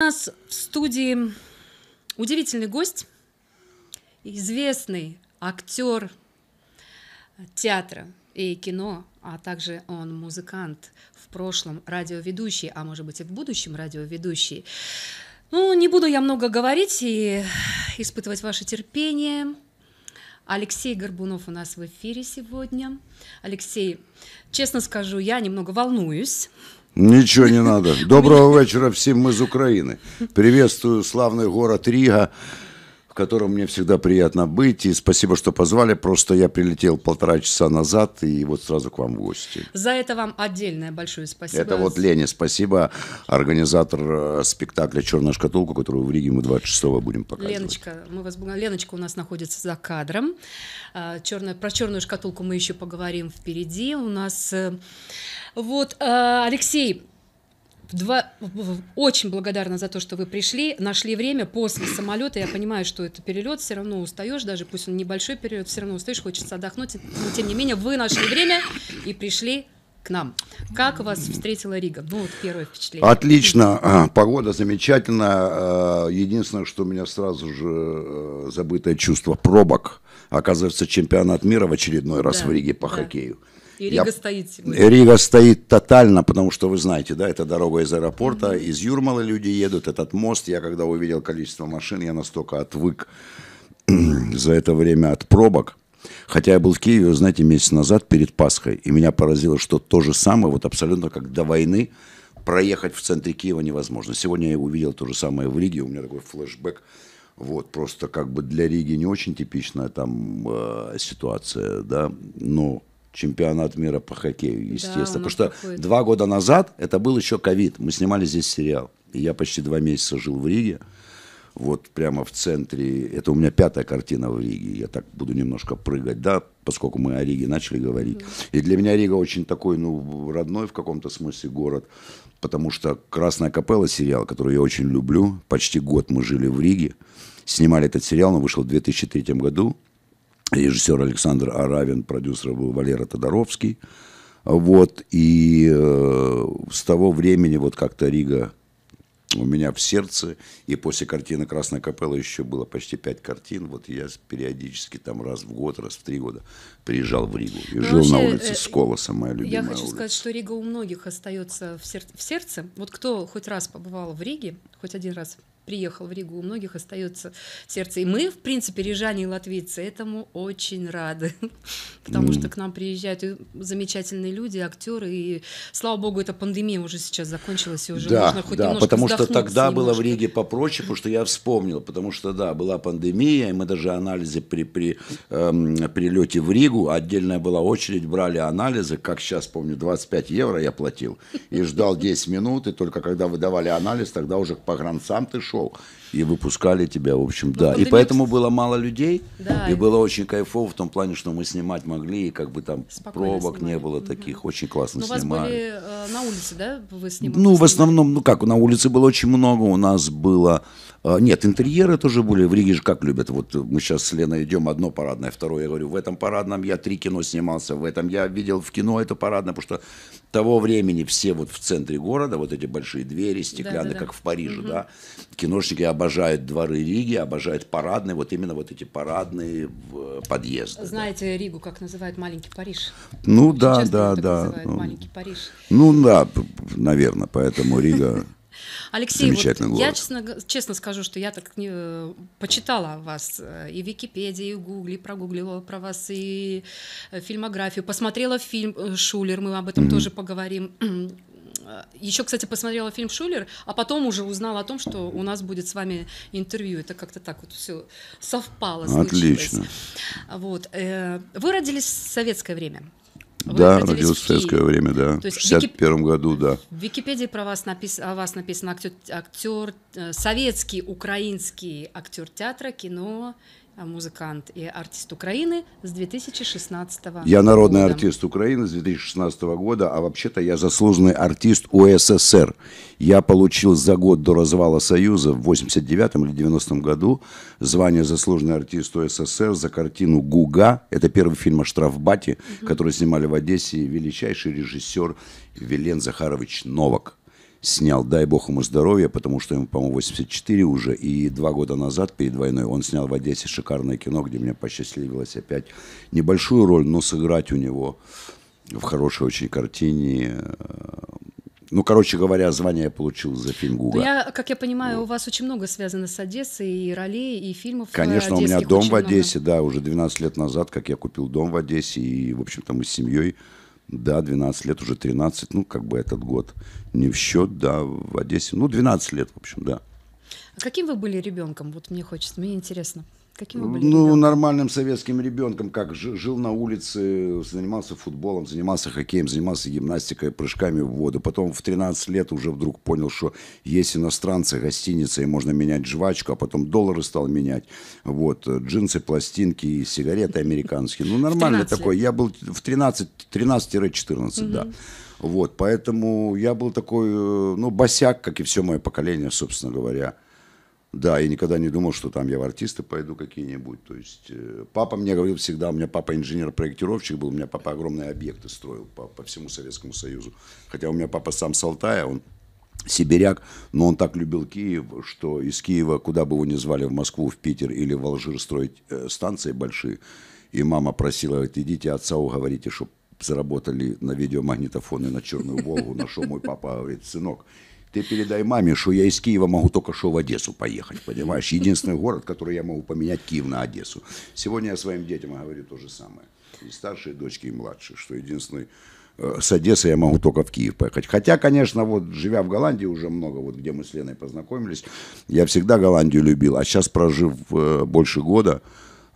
У нас в студии удивительный гость, известный актер театра и кино, а также он музыкант в прошлом, радиоведущий, а может быть и в будущем радиоведущий. Ну, не буду я много говорить и испытывать ваше терпение. Алексей Горбунов у нас в эфире сегодня. Алексей, честно скажу, я немного волнуюсь. Ничего не надо. Доброго вечора всем из Украины. Приветствую славный город Рига котором мне всегда приятно быть. И спасибо, что позвали. Просто я прилетел полтора часа назад и вот сразу к вам в гости. За это вам отдельное большое спасибо. Это вот Лене спасибо, организатор э, спектакля «Черная шкатулка», которую в Риге мы 26-го будем показывать. Леночка, мы вас... Леночка у нас находится за кадром. А, черная... Про «Черную шкатулку» мы еще поговорим впереди. У нас... Э, вот, э, Алексей, два, очень благодарна за то, что вы пришли, нашли время после самолета. Я понимаю, что это перелет, все равно устаешь, даже пусть он небольшой перелет, все равно устаешь, хочется отдохнуть. Но тем не менее, вы нашли время и пришли к нам. Как вас встретила Рига? Ну, вот первое впечатление. Отлично. А, погода замечательная. А, единственное, что у меня сразу же э, забытое чувство пробок. Оказывается, чемпионат мира в очередной раз да, в Риге по да. хоккею. И Рига я... стоит сегодня. Рига стоит тотально, потому что вы знаете, да, это дорога из аэропорта, mm-hmm. из Юрмала люди едут, этот мост, я когда увидел количество машин, я настолько отвык за это время от пробок, Хотя я был в Киеве, знаете, месяц назад перед Пасхой, и меня поразило, что то же самое, вот абсолютно как до войны, проехать в центре Киева невозможно. Сегодня я увидел то же самое в Риге, у меня такой флешбэк, вот, просто как бы для Риги не очень типичная там э, ситуация, да, но чемпионат мира по хоккею, естественно. Да, Потому что два года назад это был еще ковид. Мы снимали здесь сериал. И я почти два месяца жил в Риге. Вот прямо в центре. Это у меня пятая картина в Риге. Я так буду немножко прыгать, да, поскольку мы о Риге начали говорить. И для меня Рига очень такой, ну, родной в каком-то смысле город. Потому что «Красная капелла» сериал, который я очень люблю. Почти год мы жили в Риге. Снимали этот сериал, он вышел в 2003 году режиссер Александр Аравин, продюсер был Валера Тодоровский. Вот, и э, с того времени вот как-то Рига у меня в сердце, и после картины «Красная капелла» еще было почти пять картин, вот я периодически там раз в год, раз в три года приезжал в Ригу и Но ну, жил вообще, на улице э, Сколоса, моя любимая Я хочу улица. сказать, что Рига у многих остается в, сер- в сердце, вот кто хоть раз побывал в Риге, хоть один раз приехал в Ригу, у многих остается в сердце. И мы, в принципе, рижане и латвийцы этому очень рады, потому что ну. к нам приезжают замечательные люди, актеры, и слава богу, эта пандемия уже сейчас закончилась, и уже да, можно хоть да, немножко потому что тогда было в Риге попроще, потому что я вспомнил, потому что, да, была пандемия, и мы даже анализы при, при эм, прилете в Ригу, отдельная была очередь, брали анализы, как сейчас помню, 25 евро я платил, и ждал 10 минут, и только когда выдавали анализ, тогда уже к погранцам ты шел, пошел. И выпускали тебя, в общем, ну, да. И поэтому не... было мало людей, да, и, было очень кайфово в том плане, что мы снимать могли, и как бы там Спокойно пробок снимали. не было таких, угу. очень классно Но ну, снимали. вас были э, на улице, да, вы снимали? Ну, вы в основном, ну как, на улице было очень много, у нас было... А, нет, интерьеры тоже были. В Риге же как любят. Вот мы сейчас с Леной идем, одно парадное, второе. Я говорю, в этом парадном я три кино снимался, в этом я видел в кино это парадное, потому что того времени все вот в центре города, вот эти большие двери стеклянные, да, да, да. как в Париже, угу. да. Киношники обожают дворы Риги, обожают парадные, вот именно вот эти парадные подъезды. Знаете да. Ригу, как называют маленький Париж? Ну да, да, да. Ну, ну да, наверное, поэтому Рига... Алексей, вот город. я честно, честно скажу, что я так не, э, почитала вас э, и в Википедии, и в Гугле, прогуглила про вас, и э, фильмографию, посмотрела фильм «Шулер», мы об этом mm-hmm. тоже поговорим. Еще, кстати, посмотрела фильм Шулер, а потом уже узнала о том, что у нас будет с вами интервью. Это как-то так вот все совпало. Отлично. Вот. Вы родились в советское время да, родился в, советское время, да. То есть в 61 году, да. В Википедии про вас напис... о вас написано актер, актер... Э, советский, украинский актер театра, кино Э, музыкант и артист Украины с 2016 года. Я народный артист Украины с 2016 года, а вообще-то я заслуженный артист УССР. Я получил за год до развала Союза в 89 или 90 году звание заслуженный артист УССР за картину «Гуга». Это первый фильм о штрафбате, угу. который снимали в Одессе величайший режиссер Велен Захарович Новак снял, дай бог ему здоровья, потому что ему, по-моему, 84 уже, и два года назад, перед войной, он снял в Одессе шикарное кино, где мне посчастливилось опять небольшую роль, но сыграть у него в хорошей очень картине. Э, ну, короче говоря, звание я получил за фильм «Гуга». Я, как я понимаю, вот. у вас очень много связано с Одессой, и ролей, и фильмов э, Конечно, у меня дом в Одессе, много. да, уже 12 лет назад, как я купил дом в Одессе, и, в общем-то, мы с семьей да, 12 лет, уже 13, ну, как бы этот год не в счет, да, в Одессе. Ну, 12 лет, в общем, да. А каким вы были ребенком? Вот мне хочется, мне интересно. Каким вы были ну, ребенком? нормальным советским ребенком, как жил на улице, занимался футболом, занимался хоккеем, занимался гимнастикой, прыжками в воду. Потом в 13 лет уже вдруг понял, что есть иностранцы, гостиница, и можно менять жвачку, а потом доллары стал менять. Вот, джинсы, пластинки и сигареты американские. Ну, нормально такой. Я был в 13, 13-14, угу. да. Вот, поэтому я был такой, э, ну, босяк, как и все мое поколение, собственно говоря. Да, я никогда не думал, что там я в артисты пойду какие-нибудь. То есть э, папа мне говорил всегда, у меня папа инженер-проектировщик был, у меня папа огромные объекты строил по, по всему Советскому Союзу. Хотя у меня папа сам с Алтая, он сибиряк, но он так любил Киев, что из Киева, куда бы его ни звали, в Москву, в Питер или в Алжир строить э, станции большие. И мама просила, говорит, идите отца уговорите, чтобы заработали на видеомагнитофоны на Черную Волгу. На что мой папа говорит, сынок, ты передай маме, что я из Киева могу только что в Одессу поехать, понимаешь? Единственный город, который я могу поменять Киев на Одессу. Сегодня я своим детям говорю то же самое. И старшие дочки, и младшие, что единственный э, с Одессы я могу только в Киев поехать. Хотя, конечно, вот живя в Голландии уже много, вот где мы с Леной познакомились, я всегда Голландию любил, а сейчас прожив э, больше года,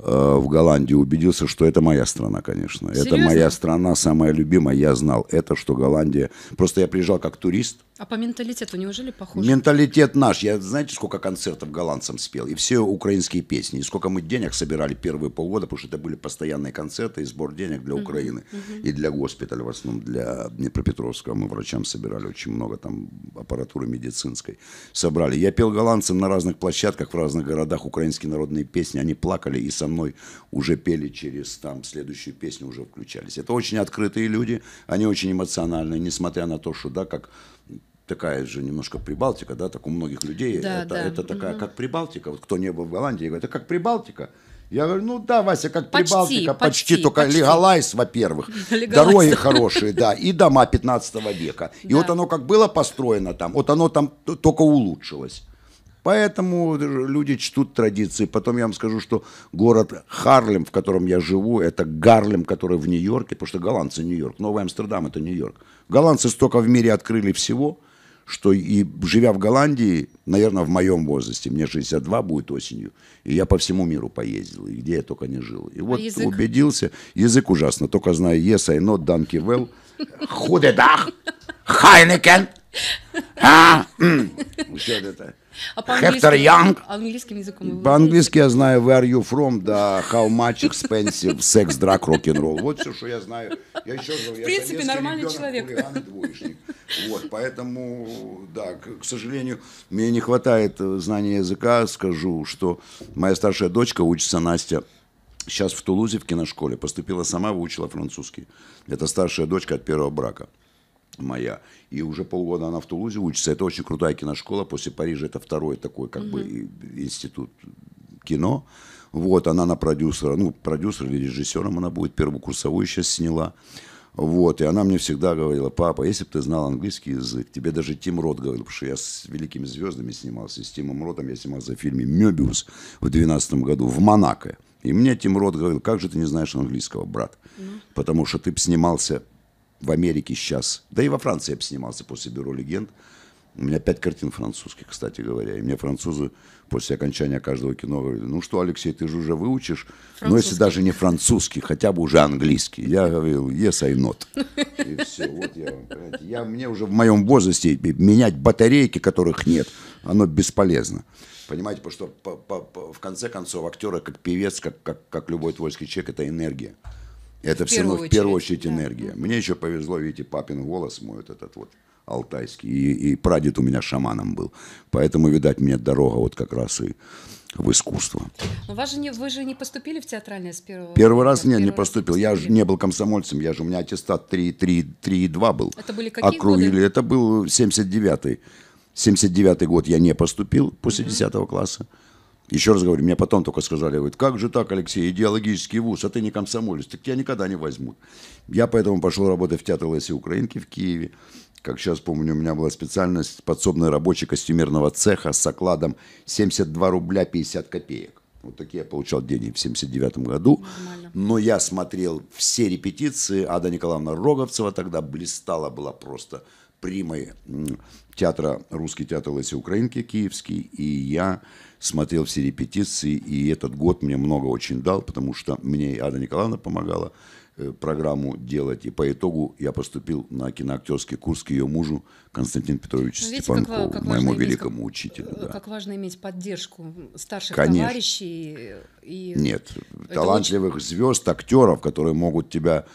Э, в Голландии убедился, что это моя страна, конечно. Серьезно? Это моя страна, самая любимая. Я знал это, что Голландия... Просто я приезжал как турист. А по менталитету неужели похоже? Менталитет наш. Я, знаете, сколько концертов голландцам спел? И все украинские песни. И сколько мы денег собирали первые полгода, потому что это были постоянные концерты и сбор денег для Украины. Uh-huh. Uh-huh. И для госпиталя, в основном для Днепропетровского. Мы врачам собирали очень много там аппаратуры медицинской. Собрали. Я пел голландцам на разных площадках, в разных городах украинские народные песни. Они плакали и со мной уже пели через там следующую песню, уже включались. Это очень открытые люди, они очень эмоциональные, несмотря на то, что, да, как такая же немножко Прибалтика, да, так у многих людей да, это, да. это такая, угу. как Прибалтика. Вот кто не был в Голландии, говорит, это как Прибалтика. Я говорю, ну да, Вася, как почти, Прибалтика, почти, почти только почти. Леголайс, во-первых, дороги хорошие, да, и дома 15 века. И да. вот оно как было построено там, вот оно там только улучшилось. Поэтому люди чтут традиции. Потом я вам скажу, что город Харлем, в котором я живу, это Гарлем, который в Нью-Йорке, потому что голландцы Нью-Йорк. Новый Амстердам – это Нью-Йорк. Голландцы столько в мире открыли всего, что и живя в Голландии, наверное, в моем возрасте, мне 62 будет осенью, и я по всему миру поездил, и где я только не жил. И а вот а язык? убедился, язык ужасно, только знаю yes, I know, danke well, худедах, хайнекен, а, все это. А по Хектор Янг. Английским языком. По-английски я знаю where are you from, да, how much expensive sex, drug, Roll. Вот все, что я знаю. Я еще говорю, я В принципе, нормальный человек. Вот, поэтому, да, к, к сожалению, мне не хватает э, знания языка. Скажу, что моя старшая дочка учится, Настя, сейчас в Тулузе в киношколе. Поступила сама, выучила французский. Это старшая дочка от первого брака моя. И уже полгода она в Тулузе учится. Это очень крутая киношкола. После Парижа это второй такой как угу. бы институт кино. Вот, она на продюсера, ну, продюсер или режиссером она будет, первую курсовую сейчас сняла. Вот, и она мне всегда говорила, папа, если бы ты знал английский язык, тебе даже Тим Рот говорил, потому что я с великими звездами снимался, и с Тимом Ротом я снимался в фильме «Мебиус» в 2012 году в Монако. И мне Тим Рот говорил, как же ты не знаешь английского, брат? Ну. Потому что ты бы снимался в Америке сейчас. Да и во Франции я бы снимался после «Бюро легенд». У меня пять картин французских, кстати говоря. И мне французы после окончания каждого кино говорили, ну что, Алексей, ты же уже выучишь, но если даже не французский, хотя бы уже английский. Я говорил, yes, I not. И все, вот я, я, мне уже в моем возрасте менять батарейки, которых нет, оно бесполезно. Понимаете, потому что по, по, по, в конце концов актера как певец, как, как, как любой творческий человек, это энергия. Это в все равно в первую очередь да. энергия. Мне еще повезло, видите, папин волос мой вот этот вот алтайский. И, и прадед у меня шаманом был. Поэтому, видать, мне дорога вот как раз и в искусство. Но вас же не, вы же не поступили в театральное с первого Первый раз нет, не поступил. я же не был комсомольцем, я же у меня аттестат 3,2 был. Это были какие Округили. годы? Это был 79-й. 79-й год я не поступил после угу. 10 класса. Еще раз говорю, мне потом только сказали, говорят, как же так, Алексей, идеологический вуз, а ты не комсомолец, так тебя никогда не возьмут. Я поэтому пошел работать в театр Леси Украинки в Киеве. Как сейчас помню, у меня была специальность подсобный рабочий костюмерного цеха с окладом 72 рубля 50 копеек. Вот такие я получал деньги в 79 году. Нормально. Но я смотрел все репетиции. Ада Николаевна Роговцева тогда блистала, была просто примой театра «Русский театр Леси Украинки» киевский, и я смотрел все репетиции, и этот год мне много очень дал, потому что мне и Ада Николаевна помогала э, программу делать, и по итогу я поступил на киноактерский курс к ее мужу Константину Петровичу ну, Видите, Степанкову, как, как моему великому учителю. Как, э, да. как важно иметь поддержку старших Конечно. товарищей. И Нет, талантливых очень... звезд, актеров, которые могут тебя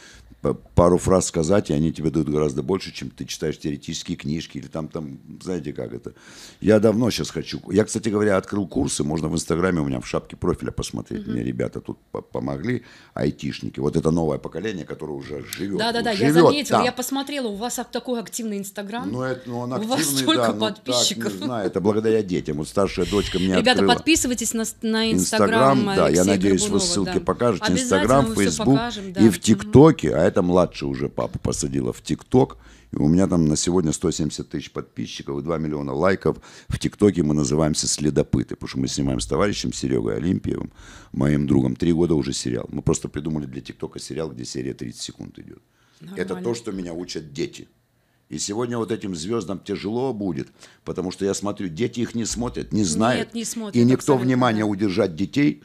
пару фраз сказать, и они тебе дают гораздо больше, чем ты читаешь теоретические книжки или там, там, знаете, как это. Я давно сейчас хочу. Я, кстати говоря, открыл курсы, можно в Инстаграме у меня в шапке профиля посмотреть. Mm-hmm. Мне ребята тут помогли, айтишники. Вот это новое поколение, которое уже живет. Да-да-да, я заметила, я посмотрела, у вас такой активный Инстаграм. Ну, это, ну он активный, у вас столько да, ну, подписчиков. так, не знаю, это благодаря детям. Вот старшая дочка мне Ребята, открыла. подписывайтесь на, на Инстаграм, Инстаграм да, я надеюсь, Горбунова, вы ссылки да. покажете. Инстаграм, Фейсбук покажем, да. и в ТикТоке, а это младший уже папа посадила в ТикТок. И у меня там на сегодня 170 тысяч подписчиков и 2 миллиона лайков. В ТикТоке мы называемся «Следопыты», потому что мы снимаем с товарищем Серегой Олимпиевым, моим другом, три года уже сериал. Мы просто придумали для ТикТока сериал, где серия 30 секунд идет. Нормально. Это то, что меня учат дети. И сегодня вот этим звездам тяжело будет, потому что я смотрю, дети их не смотрят, не знают. Нет, не смотрят. И никто внимания удержать детей,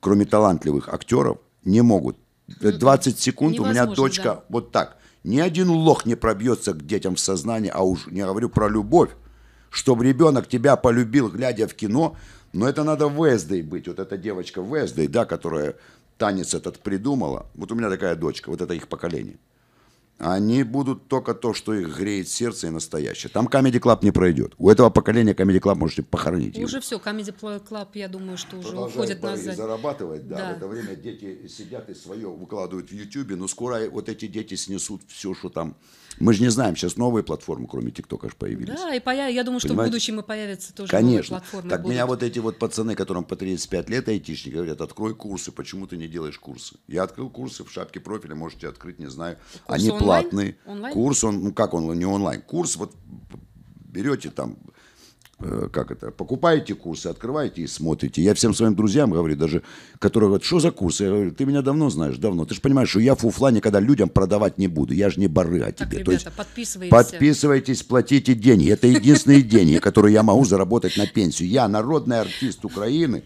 кроме талантливых актеров, не могут. 20 э, секунд у меня дочка да. вот так. Ни один лох не пробьется к детям в сознании, а уж не говорю про любовь. Чтобы ребенок тебя полюбил, глядя в кино, но это надо Вездой быть. Вот эта девочка Вездой, да, которая танец этот придумала. Вот у меня такая дочка, вот это их поколение. Они будут только то, что их греет сердце и настоящее. Там Comedy Club не пройдет. У этого поколения Comedy Club можете похоронить. Уже его. все, Comedy Club, я думаю, что уже уходит назад. зарабатывать, да. да. В это время дети сидят и свое выкладывают в YouTube, но скоро вот эти дети снесут все, что там... Мы же не знаем, сейчас новые платформы, кроме ТикТока, же появились. Да, и поя... я думаю, что в будущем и появятся тоже Конечно. новые платформы. Так будут. меня вот эти вот пацаны, которым по 35 лет айтишники, говорят, открой курсы, почему ты не делаешь курсы? Я открыл курсы в шапке профиля, можете открыть, не знаю. Курсы Они бесплатный онлайн? курс, он, ну как он, не онлайн, курс, вот берете там, э, как это, покупаете курсы, открываете и смотрите. Я всем своим друзьям говорю, даже, которые говорят, что за курсы? Я говорю, ты меня давно знаешь, давно. Ты же понимаешь, что я фуфла никогда людям продавать не буду. Я же не бары о тебе. Так, ребята, подписывайтесь. Подписывайтесь, платите деньги. Это единственные деньги, которые я могу заработать на пенсию. Я народный артист Украины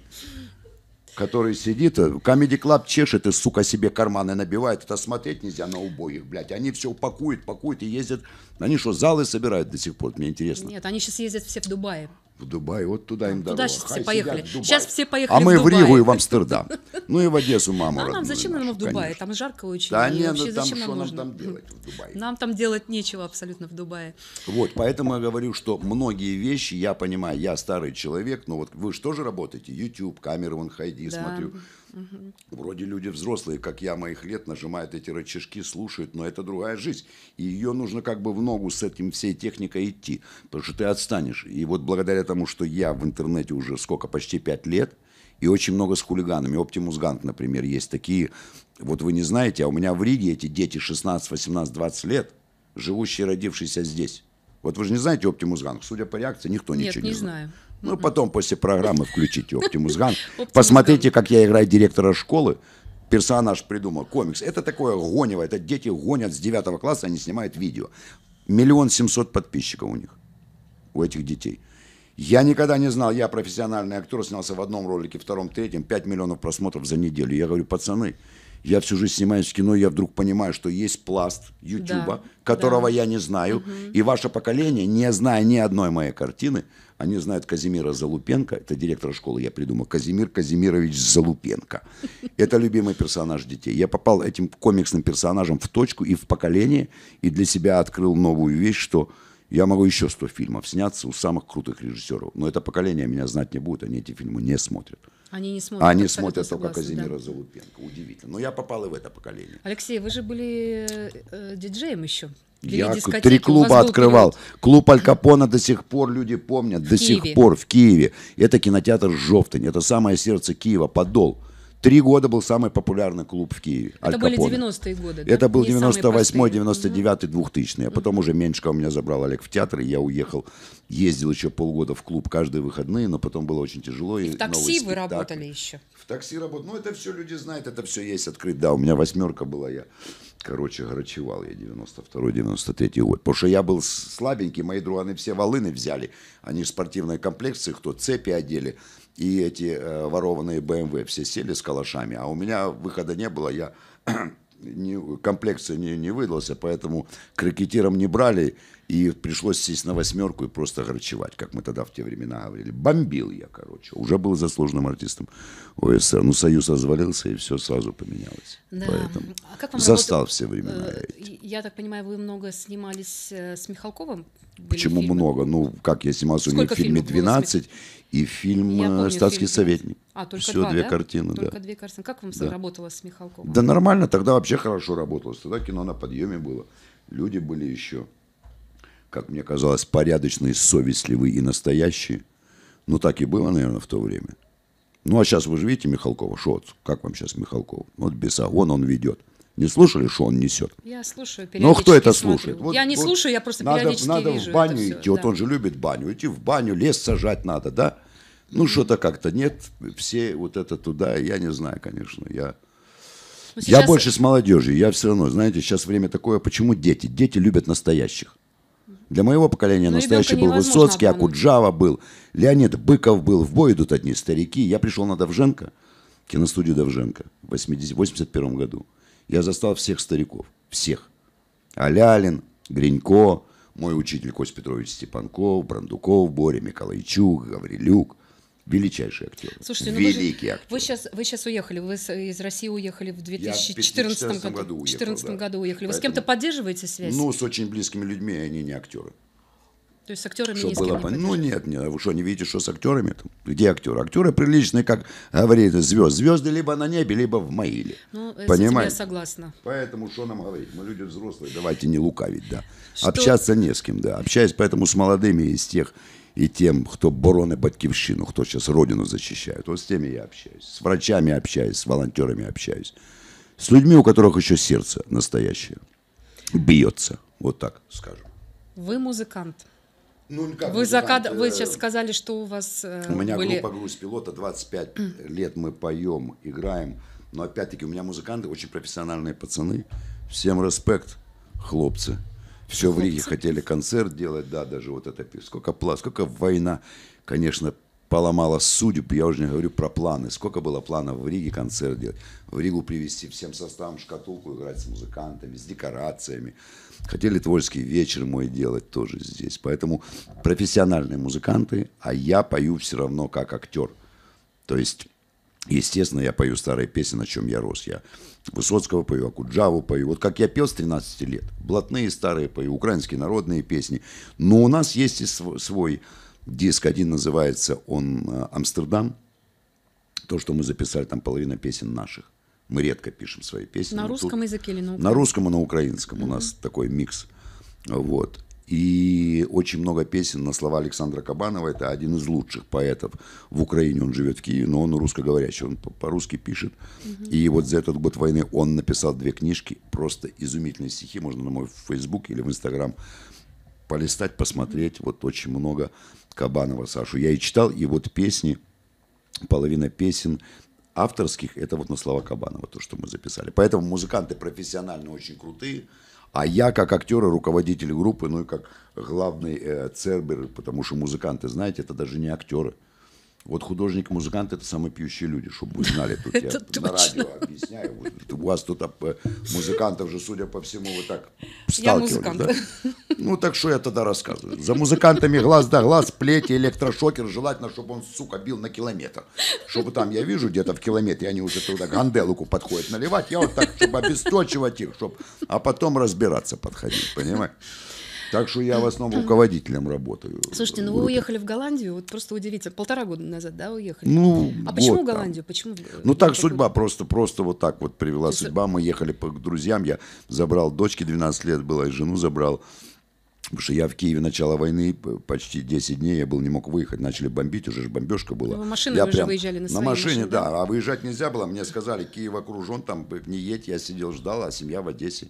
который сидит, э, Comedy Club чешет и, сука, себе карманы набивает. Это смотреть нельзя на убогих, блядь. Они все упакуют, пакуют и ездят. Они что, залы собирают до сих пор? Мне интересно. Нет, они сейчас ездят все в Дубае в Дубай, вот туда им дорога. Туда сейчас Хай все поехали. Сейчас все поехали А мы в, в Ригу и в Амстердам. Ну и в Одессу маму А нам зачем нам в Дубае? Там жарко очень. Да нет, ну вообще, там что нам там делать в Дубае? Нам там делать нечего абсолютно в Дубае. Вот, поэтому я говорю, что многие вещи, я понимаю, я старый человек, но вот вы же тоже работаете, YouTube, камеры вон хайди, смотрю. Угу. Вроде люди взрослые, как я моих лет, нажимают эти рычажки, слушают, но это другая жизнь. И ее нужно как бы в ногу с этим всей техникой идти, потому что ты отстанешь. И вот благодаря тому, что я в интернете уже сколько, почти пять лет, и очень много с хулиганами. Оптимус Ганг, например, есть такие. Вот вы не знаете, а у меня в Риге эти дети 16, 18, 20 лет, живущие, родившиеся здесь. Вот вы же не знаете Оптимус Ганг. Судя по реакции, никто Нет, ничего не, не знает. Нет, не знаю. Ну, потом после программы включите Optimus Ган. Посмотрите, как я играю директора школы. Персонаж придумал, комикс. Это такое гонево, это дети гонят с 9 класса, они снимают видео. Миллион семьсот подписчиков у них, у этих детей. Я никогда не знал, я профессиональный актер, снялся в одном ролике, втором, третьем, 5 миллионов просмотров за неделю. Я говорю, пацаны, я всю жизнь снимаюсь в кино, я вдруг понимаю, что есть пласт Ютуба, да, которого да. я не знаю, угу. и ваше поколение, не зная ни одной моей картины, они знают Казимира Залупенко, это директор школы, я придумал, Казимир Казимирович Залупенко. Это любимый персонаж детей. Я попал этим комиксным персонажем в точку и в поколение, и для себя открыл новую вещь, что я могу еще 100 фильмов сняться у самых крутых режиссеров, но это поколение меня знать не будет, они эти фильмы не смотрят. Они не смотрят. Они смотрят согласна, только Казимира да. Залупенко. Удивительно. Но ну, я попал и в это поколение. Алексей, вы же были э, э диджеем еще. Я три клуба открывал. Период. Клуб Аль Капона до сих пор люди помнят. В до Киеве. сих пор в Киеве. Это кинотеатр Жовтань. Это самое сердце Киева. Подол. Три года был самый популярный клуб в Киеве. Это были 90-е годы, да? был 98-й, 99-й, 2000 А потом уже Меньшикова меня забрал Олег в театр, и я уехал. Ездил еще полгода в клуб каждые выходные, но потом было очень тяжело. И, и в такси вы работали еще? В такси работал. Ну, это все люди знают, это все есть открыть. Да, у меня восьмерка была, я короче, грачевал я 92-93 год. Потому что я был слабенький, мои друганы все волыны взяли. Они в спортивные комплекции, кто цепи одели, и эти э, ворованные БМВ эм все сели с калашами, а у меня выхода не было, я не, комплекция не, не выдался, поэтому к ракетирам не брали, и пришлось сесть на восьмерку и просто горчевать, как мы тогда в те времена говорили. Бомбил я, короче. Уже был заслуженным артистом ОССР. Ну, Союз развалился, и все сразу поменялось. Да. Поэтому а как вам застал работа... все времена. Э, эти. Я так понимаю, вы много снимались э, с Михалковым? Почему фильмы? много? Ну, как я снимался у него в фильме «12» и фильм э, помню, «Статский фильм... советник». А, только Все, два, две да? картины, только да. две картины. Как вам да. работало с Михалковым? Да нормально, тогда вообще хорошо работалось. Тогда кино на подъеме было. Люди были еще как мне казалось, порядочные, совестливые и настоящие. Ну, так и было, наверное, в то время. Ну, а сейчас вы же видите Михалкова. шот. как вам сейчас Михалков? Вот беса, вон он ведет. Не слушали, что он несет? Я слушаю Но ну, а кто это смотрю. слушает? Вот, я не вот слушаю, я просто надо, периодически Надо вижу в баню все, идти. Да. Вот он же любит баню. Идти в баню, лес сажать надо, да? Ну, что-то как-то нет. Все вот это туда, я не знаю, конечно. Я, ну, сейчас... я больше с молодежью. Я все равно, знаете, сейчас время такое. Почему дети? Дети любят настоящих. Для моего поколения ну, настоящий был Высоцкий, а обмануть. Акуджава был, Леонид Быков был. В бой идут одни старики. Я пришел на Довженко, киностудию Довженко в 80, 81 году. Я застал всех стариков, всех. Алялин, Гринько, мой учитель Кость Петрович Степанков, Брандуков, Боря Миколайчук, Гаврилюк, величайший актер. Слушайте, ну Великий вы же, актер. Вы сейчас, вы сейчас уехали, вы из России уехали в 2014 году. В 2014 году, году уехали. Вы Поэтому, с кем-то поддерживаете связь? Ну, с очень близкими людьми, а они не актеры. То есть с актерами что ни с кем. не Ну нет, нет, вы что, не видите, что с актерами? -то? Где актеры? Актеры приличные, как говорит звезд. Звезды либо на небе, либо в могиле. Ну, Понимаете? я согласна. Поэтому что нам говорить? Мы люди взрослые, давайте не лукавить, да. Что? Общаться не с кем, да. Общаясь поэтому с молодыми из тех, і тим, хто боронить батьківщину, кто сейчас родину защищает, вот с теми я общаюсь, с врачами общаюсь, с волонтерами общаюсь, с людьми, у которых еще сердце настоящее бьется, Вот так скажу. Вы музыкант. Ну, как вы, закад... вы сейчас э, сказали, что у вас... Э, у меня были... группа «Груз пилота», 25 mm. лет мы поем, играем. Но опять-таки у меня музыканты, очень профессиональные пацаны. Всем респект, хлопцы все в Риге хотели концерт делать, да, даже вот это, сколько плат, сколько война, конечно, поломала судьбу. я уже не говорю про планы, сколько было планов в Риге концерт делать, в Ригу привезти всем составом шкатулку, играть с музыкантами, с декорациями, хотели творческий вечер мой делать тоже здесь, поэтому профессиональные музыканты, а я пою все равно как актер, то есть, естественно, я пою старые песни, на чем я рос, я Высоцкого пою, Акуджаву пою. Вот как я пел с 13 лет. Блатные старые пою, украинские народные песни. Но у нас есть и свой диск. Один называется он э, «Амстердам». То, что мы записали, там половина песен наших. Мы редко пишем свои песни. На русском тут... языке или на украинском? На русском и на украинском. Mm-hmm. У нас такой микс. Вот. И очень много песен на слова Александра Кабанова. Это один из лучших поэтов в Украине. Он живет в Киеве, но он русскоговорящий, он по-русски пишет. Угу. И вот за этот год войны он написал две книжки, просто изумительные стихи. Можно на мой Facebook или в Instagram полистать, посмотреть. Вот очень много Кабанова Сашу. Я и читал, и вот песни, половина песен авторских, это вот на слова Кабанова, то, что мы записали. Поэтому музыканты профессионально очень крутые, а я как актер и руководитель группы, ну и как главный э, цербер, потому что музыканты, знаете, это даже не актеры. Вот художник-музыкант это самые пьющие люди, чтобы вы знали. Тут я на радио объясняю. у вас тут э, музыкантов же, судя по всему, вы так сталкивались. Да? Ну так что я тогда рассказываю. За музыкантами глаз да глаз, плети, электрошокер. Желательно, чтобы он, сука, бил на километр. Чтобы там я вижу где-то в километре, они уже туда ганделуку подходят наливать. Я вот так, чтобы обесточивать их, чтобы... а потом разбираться подходить, понимаешь? Так что я в основном руководителем работаю. Слушайте, ну вы уехали в Голландию, вот просто удивительно, полтора года назад, да, уехали? Ну, А почему Голландию? Почему? Ну так судьба просто, просто вот так вот привела судьба. Мы ехали к друзьям, я забрал дочке 12 лет была и жену забрал. Потому что я в Киеве начало войны, почти 10 дней я был, не мог выехать. Начали бомбить, уже же бомбежка была. Но ну, машины я вы прям... выезжали на, на машине, машине, да. да. А выезжать нельзя было. Мне сказали, Киев окружен, там не едь. Я сидел, ждал, а семья в Одессе.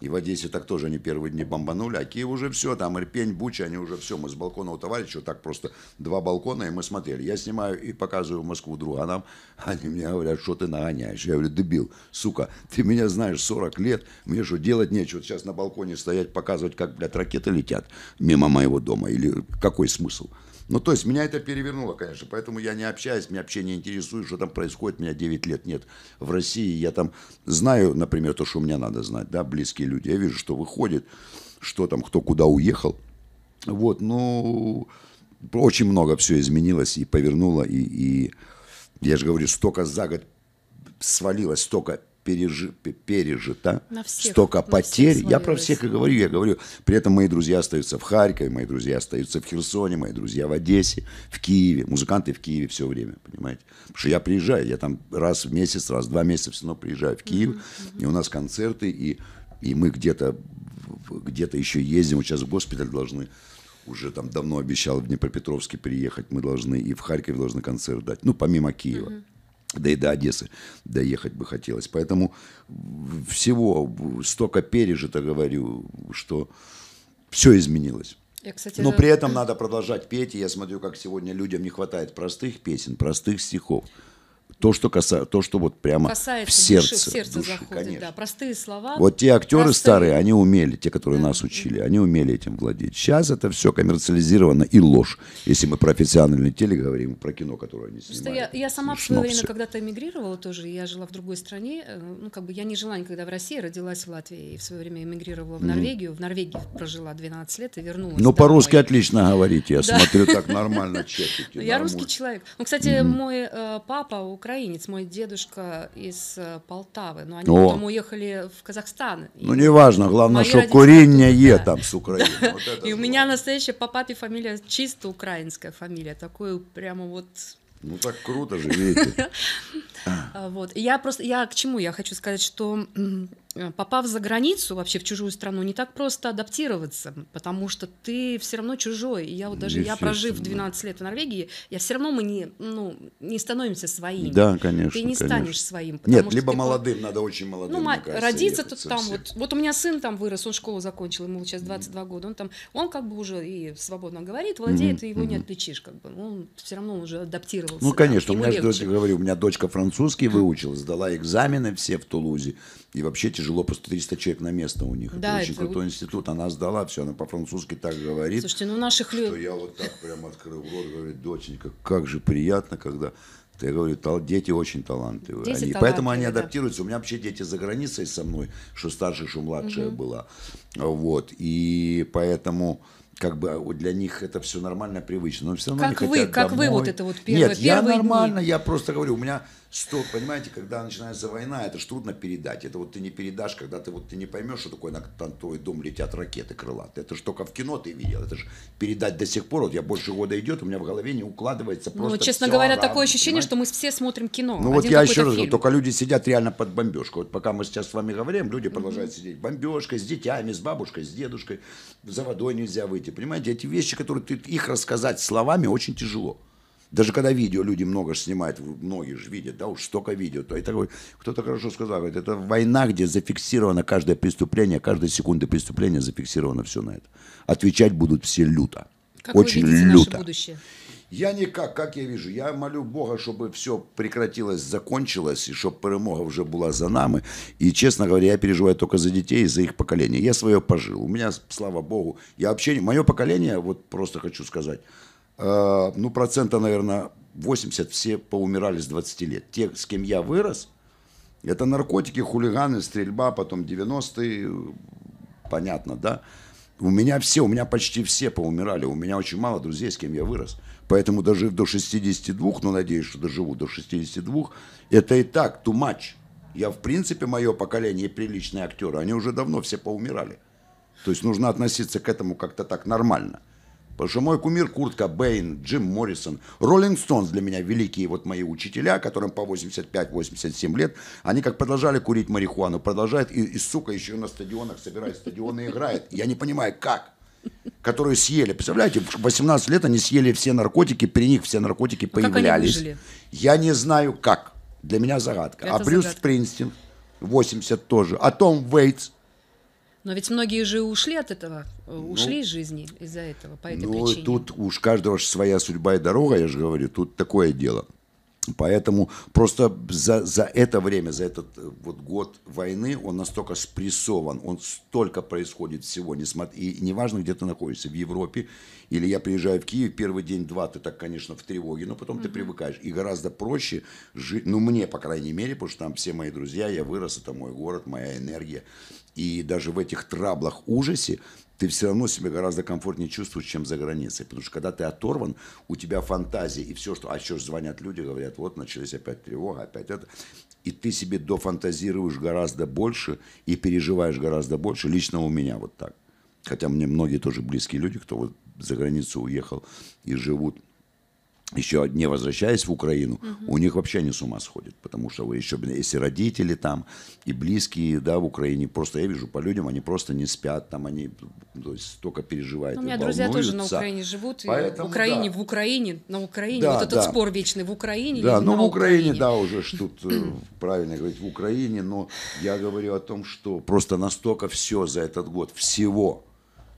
И в Одессе так тоже они первые дни бомбанули, а Киев уже все, там Ирпень, Буча, они уже все. Мы с балкона у товарища, так просто два балкона, и мы смотрели. Я снимаю и показываю Москву другу, а нам, они мне говорят, что ты нагоняешь. Я говорю, дебил, сука, ты меня знаешь 40 лет, мне что, делать нечего, сейчас на балконе стоять, показывать, как, блядь, ракеты летят мимо моего дома, или какой смысл? Ну, то есть меня это перевернуло, конечно, поэтому я не общаюсь, меня вообще не интересует, что там происходит, меня 9 лет нет в России, я там знаю, например, то, что мне надо знать, да, близкие люди, я вижу, что выходит, что там, кто куда уехал, вот, ну, очень много все изменилось и повернуло, и, и я же говорю, столько за год свалилось, столько пережи, пережито, столько потерь. Я про всех и говорю, я говорю. При этом мои друзья остаются в Харькове, мои друзья остаются в Херсоне, мои друзья в Одессе, в Киеве. Музыканты в Киеве все время, понимаете? Потому что я приезжаю, я там раз в месяц, раз в два месяца все равно приезжаю в Киев, mm-hmm. и у нас концерты, и, и мы где-то где-то еще ездим, сейчас в госпиталь должны уже там давно обещал в Днепропетровске приехать, мы должны и в Харькове должны концерт дать, ну, помимо Киева. Mm-hmm. Да и до Одессы доехать бы хотелось. Поэтому всего столько пережито, говорю, что все изменилось. Я, кстати, Но при этом надо продолжать петь, и я смотрю, как сегодня людям не хватает простых песен, простых стихов то, что касается, то, что вот прямо касается в сердце, души, в сердце души, заходит, конечно. да, простые слова. Вот те актеры простые. старые, они умели, те, которые да. нас учили, они умели этим владеть. Сейчас это все коммерциализировано и ложь, если мы про профессиональный теле говорим, про кино, которое они снимают. Что я, я сама в свое время когда-то эмигрировала тоже, я жила в другой стране, э, ну как бы я не жила никогда в России, родилась в Латвии, и в свое время эмигрировала в Норвегию, mm. в Норвегии прожила 12 лет и вернулась. Ну по-русски отлично говорите, я да. смотрю так нормально чешете. Я русский человек. Ну, кстати, мой э, папа, у украинец, мой дедушка из э, Полтавы, но они О. потом уехали в Казахстан. Ну, неважно, главное, что курение е там с Украины. Да. Вот и у меня настоящая по папе фамилия, чисто украинская фамилия, такую прямо вот... Ну, так круто же, видите. А, вот, я просто, я к чему я хочу сказать, что Э, попав за границу, вообще в чужую страну, не так просто адаптироваться, потому что ты все равно чужой. И я вот даже, я прожив 12 лет в Норвегии, я все равно мы не, ну, не становимся своими. Да, конечно. Ты не конечно. станешь своим. Нет, либо молодым, по... надо очень молодым. Ну, кажется, родиться тут там вот. Вот у меня сын там вырос, он школу закончил, ему сейчас 22 mm. года, он там, он как бы уже и свободно говорит, владеет, mm-hmm. и его mm-hmm. не отличишь, как бы. Он все равно уже адаптировался. Ну, конечно, да, у меня, же, говорю, у меня дочка французский выучила, сдала экзамены все в Тулузе, и вообще тяжело жило просто 300 человек на место у них. Да, это, очень это... крутой институт. Она сдала все, она по-французски так говорит. Слушайте, ну наших людей... Что я вот так прям открыл рот, говорит, доченька, как же приятно, когда я говорю, тал, дети очень талантливые. Дети они, талантливые поэтому они да. адаптируются. У меня вообще дети за границей со мной, что старше, что младшая угу. была. Вот. И поэтому как бы а, для них это все нормально, привычно. Но все равно как вы, как домой. вы вот это вот первое, Нет, первые я нормально, дни. я просто говорю, у меня что, понимаете, когда начинается война, это ж трудно передать. Это вот ты не передашь, когда ты вот ты не поймешь, что такое на, на твой дом летят ракеты крылатые. Это же только в кино ты видел. Это же передать до сих пор. Вот я больше года идет, у меня в голове не укладывается ну, просто. Ну, вот, честно говоря, равно, такое ощущение, понимаете? что мы все смотрим кино. Ну вот я еще раз говорю, только люди сидят реально под бомбежку. Вот пока мы сейчас с вами говорим, люди mm-hmm. продолжают сидеть бомбежкой, с детьми, с бабушкой, с дедушкой, за водой нельзя выйти. Понимаете, эти вещи, которые ты их рассказать словами очень тяжело. Даже когда видео люди много снимают, многие же видят, да, уж столько видео. То это кто-то хорошо сказал, говорит, это война, где зафиксировано каждое преступление, каждая секунда преступления зафиксировано все на это. Отвечать будут все люто. Как очень вы люто. Наше будущее? Я никак, как я вижу, я молю Бога, чтобы все прекратилось, закончилось, и чтобы перемога уже была за нами. И честно говоря, я переживаю только за детей, за их поколение. Я свое пожил. У меня, слава Богу, я вообще, мое поколение, вот просто хочу сказать, Э, ну, процента, наверное, 80 все поумирали с 20 лет. Те, с кем я вырос, это наркотики, хулиганы, стрельба, потом 90-е, понятно, да? У меня все, у меня почти все поумирали. У меня очень мало друзей, с кем я вырос. Поэтому дожив до 62, ну, надеюсь, что доживу до 62, это и так too much. Я, в принципе, мое поколение и приличные актеры, они уже давно все поумирали. То есть нужно относиться к этому как-то так нормально. Потому что мой кумир Куртка Кобейн, Джим Моррисон, Роллинг Стоунс для меня великие вот мои учителя, которым по 85-87 лет, они как продолжали курить марихуану, продолжают и, и сука еще на стадионах собирает стадионы и играет. Я не понимаю, как? Которые съели. Представляете, в 18 лет они съели все наркотики, при них все наркотики а появлялись. Я не знаю как. Для меня загадка. Это а Брюс загадка. Принстин, 80 тоже. А Том Вейтс, но ведь многие же ушли от этого, э, ну, ушли ну, из жизни из-за этого, по этой ну, причине. Тут уж каждого своя судьба и дорога, я же говорю, тут такое дело. Поэтому просто за, за это время, за этот э, вот год войны, он настолько спрессован, он столько происходит всего, несмотря, и неважно, где ты находишься, в Европе или я приезжаю в Киев, первый день-два ты так, конечно, в тревоге, но потом mm-hmm. ты привыкаешь. И гораздо проще жить, ну мне, по крайней мере, потому что там все мои друзья, я вырос, это мой город, моя энергия. И даже в этих траблах ужасе ты все равно себя гораздо комфортнее чувствуешь, чем за границей. Потому что когда ты оторван, у тебя фантазия и все, что... А еще звонят люди, говорят, вот начались опять тревога, опять это. И ты себе дофантазируешь гораздо больше и переживаешь гораздо больше. Лично у меня вот так хотя мне многие тоже близкие люди, кто вот за границу уехал и живут, еще не возвращаясь в Украину, угу. у них вообще не с ума сходит, потому что вы еще, если родители там и близкие, да, в Украине, просто я вижу по людям, они просто не спят, там они то есть, столько переживают. Ну, у меня друзья тоже на Украине живут, Поэтому, в Украине, да. в Украине, на Украине, да, вот этот да. спор вечный в Украине. Да, ну в Украине, Украине, да, уже ж тут э, правильно говорить, в Украине, но я говорю о том, что просто настолько все за этот год, всего,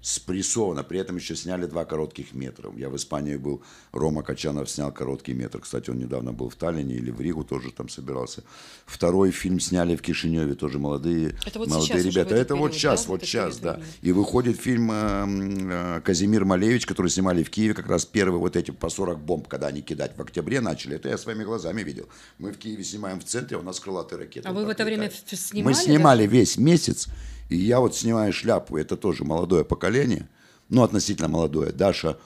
спрессовано. При этом еще сняли два коротких метра. Я в Испании был, Рома Качанов снял короткий метр. Кстати, он недавно был в Таллине или в Ригу тоже там собирался. Второй фильм сняли в Кишиневе, тоже молодые, это вот молодые ребята. Это период, вот сейчас, да? вот сейчас, да. Времени. И выходит фильм э, э, Казимир Малевич, который снимали в Киеве, как раз первый вот эти по 40 бомб, когда они кидать в октябре начали. Это я своими глазами видел. Мы в Киеве снимаем в центре, у нас крылатые ракеты. А вы в это летает. время снимали? Мы снимали да? весь месяц. И я вот снимаю шляпу, это тоже молодое поколение, ну, относительно молодое. Даша,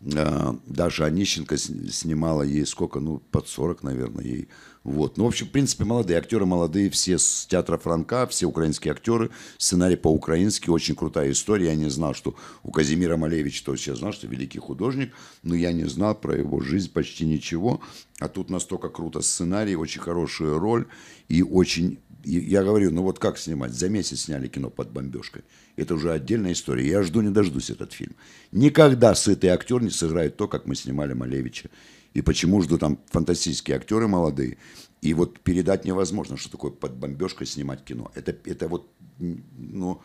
э, Даша Онищенко снимала ей сколько, ну, под 40, наверное, ей. Вот. Ну, в общем, в принципе, молодые. Актеры молодые, все с театра Франка, все украинские актеры. Сценарий по-украински, очень крутая история. Я не знал, что у Казимира Малевича, то есть я знал, что великий художник, но я не знал про его жизнь почти ничего. А тут настолько круто сценарий, очень хорошая роль и очень я говорю, ну вот как снимать? За месяц сняли кино под бомбежкой. Это уже отдельная история. Я жду, не дождусь этот фильм. Никогда сытый актер не сыграет то, как мы снимали Малевича. И почему жду там фантастические актеры молодые. И вот передать невозможно, что такое под бомбежкой снимать кино. Это, это вот, ну,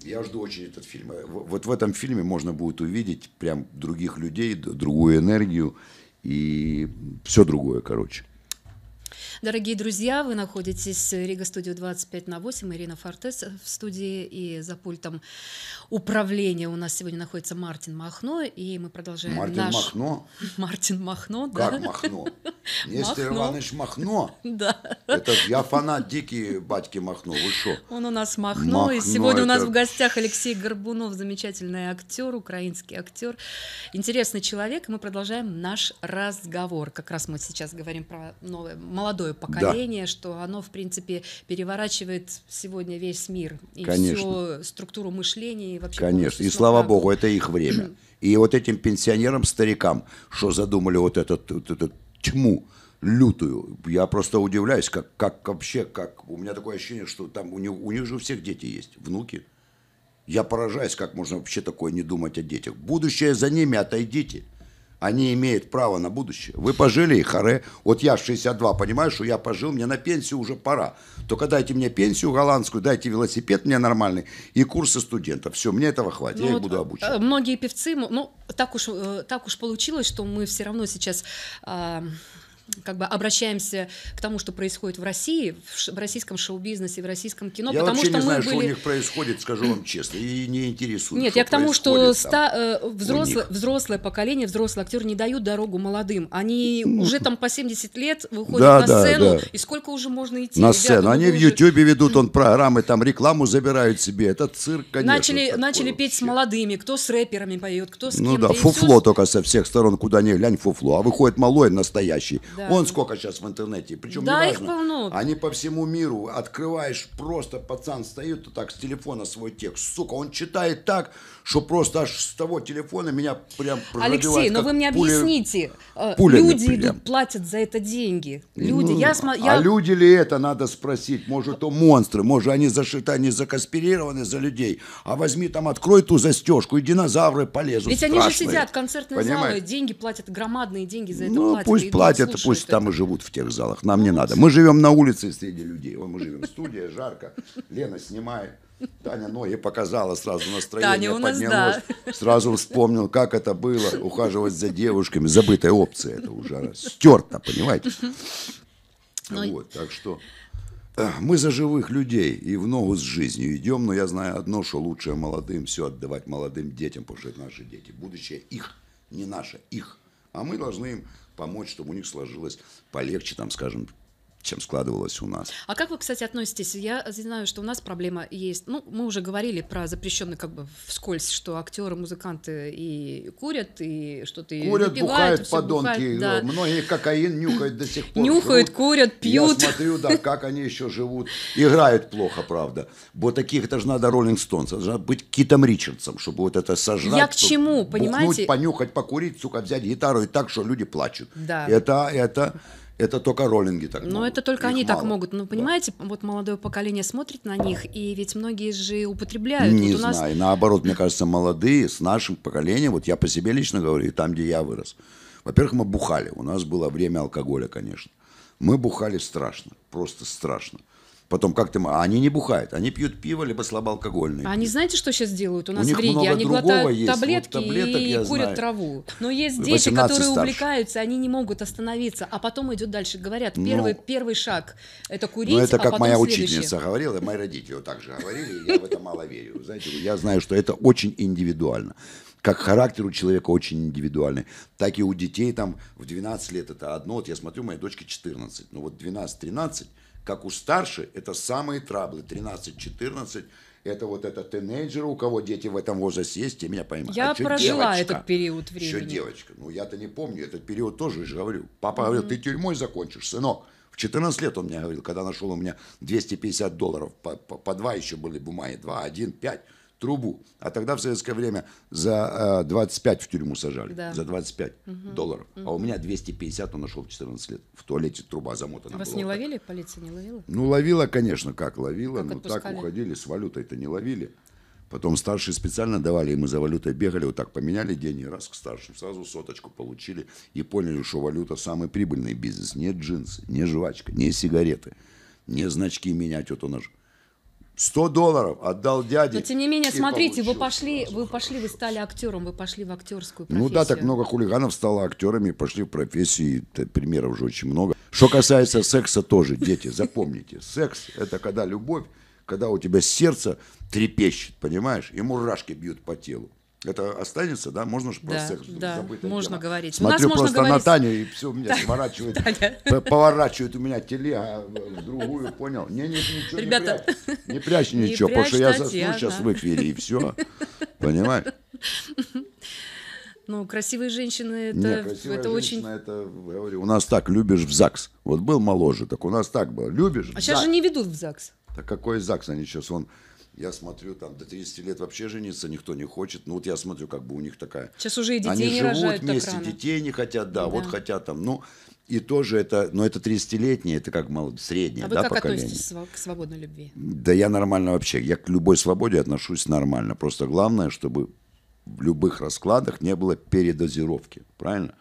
я жду очень этот фильм. Э, вот в этом фильме можно будет увидеть прям других людей, другую энергию и все другое, короче. Дорогие друзья, вы находитесь в Рига Студио 25 на 8. Ирина Фортес в студии и за пультом управления у нас сегодня находится Мартин Махно. И мы продолжаем Мартин наш... Махно? Мартин Махно, да. Как Махно? Нестор Иванович Махно? Да. Это я фанат дикий батьки Махно. Вы что? Он у нас Махно. и сегодня у нас в гостях Алексей Горбунов, замечательный актер, украинский актер. Интересный человек. И мы продолжаем наш разговор. Как раз мы сейчас говорим про новое молодое молодое поколение, да. что оно, в принципе, переворачивает сегодня весь мир. И Конечно. всю структуру мышления. И вообще Конечно. И слава как... богу, это их время. И вот этим пенсионерам, старикам, что задумали вот этот, вот этот тьму лютую. Я просто удивляюсь, как, как вообще, как у меня такое ощущение, что там у них, у них же у всех дети есть, внуки. Я поражаюсь, как можно вообще такое не думать о детях. Будущее за ними, отойдите. Они имеют право на будущее. Вы пожили, и харе. Вот я в 62, понимаю, что я пожил, мне на пенсию уже пора. Только дайте мне пенсию голландскую, дайте велосипед мне нормальный и курсы студентов. Все, мне этого хватит, ну, я вот буду э, обучать. Многие певцы, ну, так уж, э, так уж получилось, что мы все равно сейчас... А как бы обращаемся к тому, что происходит в России, в российском шоу-бизнесе, в российском кино, я потому вообще что не мы знаю, были... что у них происходит, скажу вам честно, и не интересуюсь. Нет, я к тому, что ста... Э, взрослое, взрослое поколение, взрослые актеры не дают дорогу молодым. Они ну, уже там по 70 лет выходят да, на да, сцену, да. и сколько уже можно идти? На Ребята, сцену. Ну, Они уже... в Ютьюбе ведут он программы, там рекламу забирают себе. Это цирк, конечно. Начали, начали петь с молодыми, кто с рэперами поет, кто с кем Ну да, фуфло все... только со всех сторон, куда не глянь, фуфло. А выходит малой настоящий. Он сколько сейчас в интернете. Причем да, неважно, их полно. Они по всему миру. Открываешь, просто пацан стоит и так с телефона свой текст. Сука, он читает так, что просто аж с того телефона меня прям Алексей, но ну вы мне пули... объясните. Э, Пуля люди идут, платят за это деньги. Ну, люди. Ну, я см... А я... люди ли это, надо спросить. Может, то монстры. Может, они зашиты, они законспирированы за людей. А возьми там, открой ту застежку, и динозавры полезут. Ведь страшные. они же сидят, концертные Понимаете? залы, деньги платят, громадные деньги за это ну, платят. Ну, пусть платят, пусть там и живут в тех залах, нам не надо. Мы живем на улице среди людей, мы живем в студии, жарко, Лена снимает. Таня ноги показала, сразу настроение Таня у нас, Да. Сразу вспомнил, как это было, ухаживать за девушками. Забытая опция, это уже стерто, понимаете? Ну, вот, так что э, мы за живых людей и в ногу с жизнью идем, но я знаю одно, что лучше молодым все отдавать молодым детям, потому что это наши дети. Будущее их, не наше, их. А мы должны им помочь, чтобы у них сложилось полегче, там, скажем, чем складывалось у нас. А как вы, кстати, относитесь? Я знаю, что у нас проблема есть. Ну, мы уже говорили про запрещенный как бы вскользь, что актеры, музыканты и курят, и что-то и Курят, напивают, бухают, подонки. Бухают, э, да. Многие кокаин нюхают до сих пор. Нюхают, живут. курят, пьют. Я смотрю, да, как они еще живут. Играют плохо, правда. Вот таких, это же надо Роллинг Стоунс, это же быть Китом Ричардсом, чтобы вот это сожрать. Я к чему, бухнуть, понимаете? понюхать, покурить, сука, взять гитару и так, что люди плачут. Да. Это, это это только роллинги так Но могут. это только Их они мало. так могут. Ну, понимаете, да. вот молодое поколение смотрит на них, и ведь многие же употребляют. Не вот знаю. Нас... Наоборот, мне кажется, молодые с нашим поколением, вот я по себе лично говорю, и там, где я вырос. Во-первых, мы бухали. У нас было время алкоголя, конечно. Мы бухали страшно, просто страшно. Потом как ты... А они не бухают, они пьют пиво, либо слабоалкогольное. А они знаете, что сейчас делают у нас у в Риге? они глотают есть. таблетки вот и курят знаю. траву. Но есть дети, которые старше. увлекаются, они не могут остановиться, а потом идет дальше. Говорят, ну. первый, ну, первый шаг – это курить, Ну, это а как а моя следующий. учительница говорила, мои родители так же говорили, я в это мало верю. Знаете, я знаю, что это очень индивидуально как характер у человека очень индивидуальный, так и у детей там в 12 лет это одно. Вот я смотрю, моей дочке 14, ну вот 12-13, как у старше, это самые траблы, 13-14, это вот это тинейджеры, у кого дети в этом возрасте есть, те меня поймают. Я а прожила девочка? этот период времени. Еще девочка. Ну, я-то не помню, этот период тоже же говорю. Папа mm-hmm. говорил, ты тюрьмой закончишь, сынок. В 14 лет он мне говорил, когда нашел у меня 250 долларов, по, по, по 2 еще были бумаги, два, один, пять трубу. А тогда в советское время за 25 э, в тюрьму сажали, да. за 25 угу. долларов. Угу. А у меня 250 он нашел в 14 лет. В туалете труба замотана Вас была. не ловили? Полиция не ловила? Ну, ловила, конечно, как ловила. Как но отпускали? так уходили, с валютой-то не ловили. Потом старшие специально давали, и мы за валютой бегали, вот так поменяли деньги, раз к старшим, сразу соточку получили и поняли, что валюта самый прибыльный бизнес. Не джинсы, не жвачка, не сигареты, не значки менять, вот у нас 100 долларов отдал дяде. Но тем не менее, смотрите, вы пошли, вы пошли, вы стали актером, вы пошли в актерскую профессию. Ну да, так много хулиганов стало актерами, пошли в профессии, примеров уже очень много. Что касается секса тоже, дети, запомните, секс – это когда любовь, когда у тебя сердце трепещет, понимаешь, и мурашки бьют по телу. Это останется, да? Можно же просто да, забыть. Да, можно тема. говорить. Смотрю просто можно на Таню, и все у меня да. сворачивает, поворачивает у меня телега в другую, понял? Не, не, ничего, Ребята, не прячь, не прячь ничего, потому что я засну сейчас в эфире, и все. Понимаешь? Ну, красивые женщины это, Нет, красивая это очень. Это, говорю, у нас так любишь в ЗАГС. Вот был моложе, так у нас так было. Любишь. А сейчас ЗАГС. же не ведут в ЗАГС. Так какой ЗАГС? Они сейчас он я смотрю, там до 30 лет вообще жениться никто не хочет. Ну вот я смотрю, как бы у них такая... Сейчас уже и детей Они не живут рожают вместе, так рано. детей не хотят, да, да, вот хотят там. Ну, и тоже это, но это 30-летние, это как мало, среднее, а да, как поколение. относитесь к свободной любви? Да я нормально вообще, я к любой свободе отношусь нормально. Просто главное, чтобы в любых раскладах не было передозировки, правильно?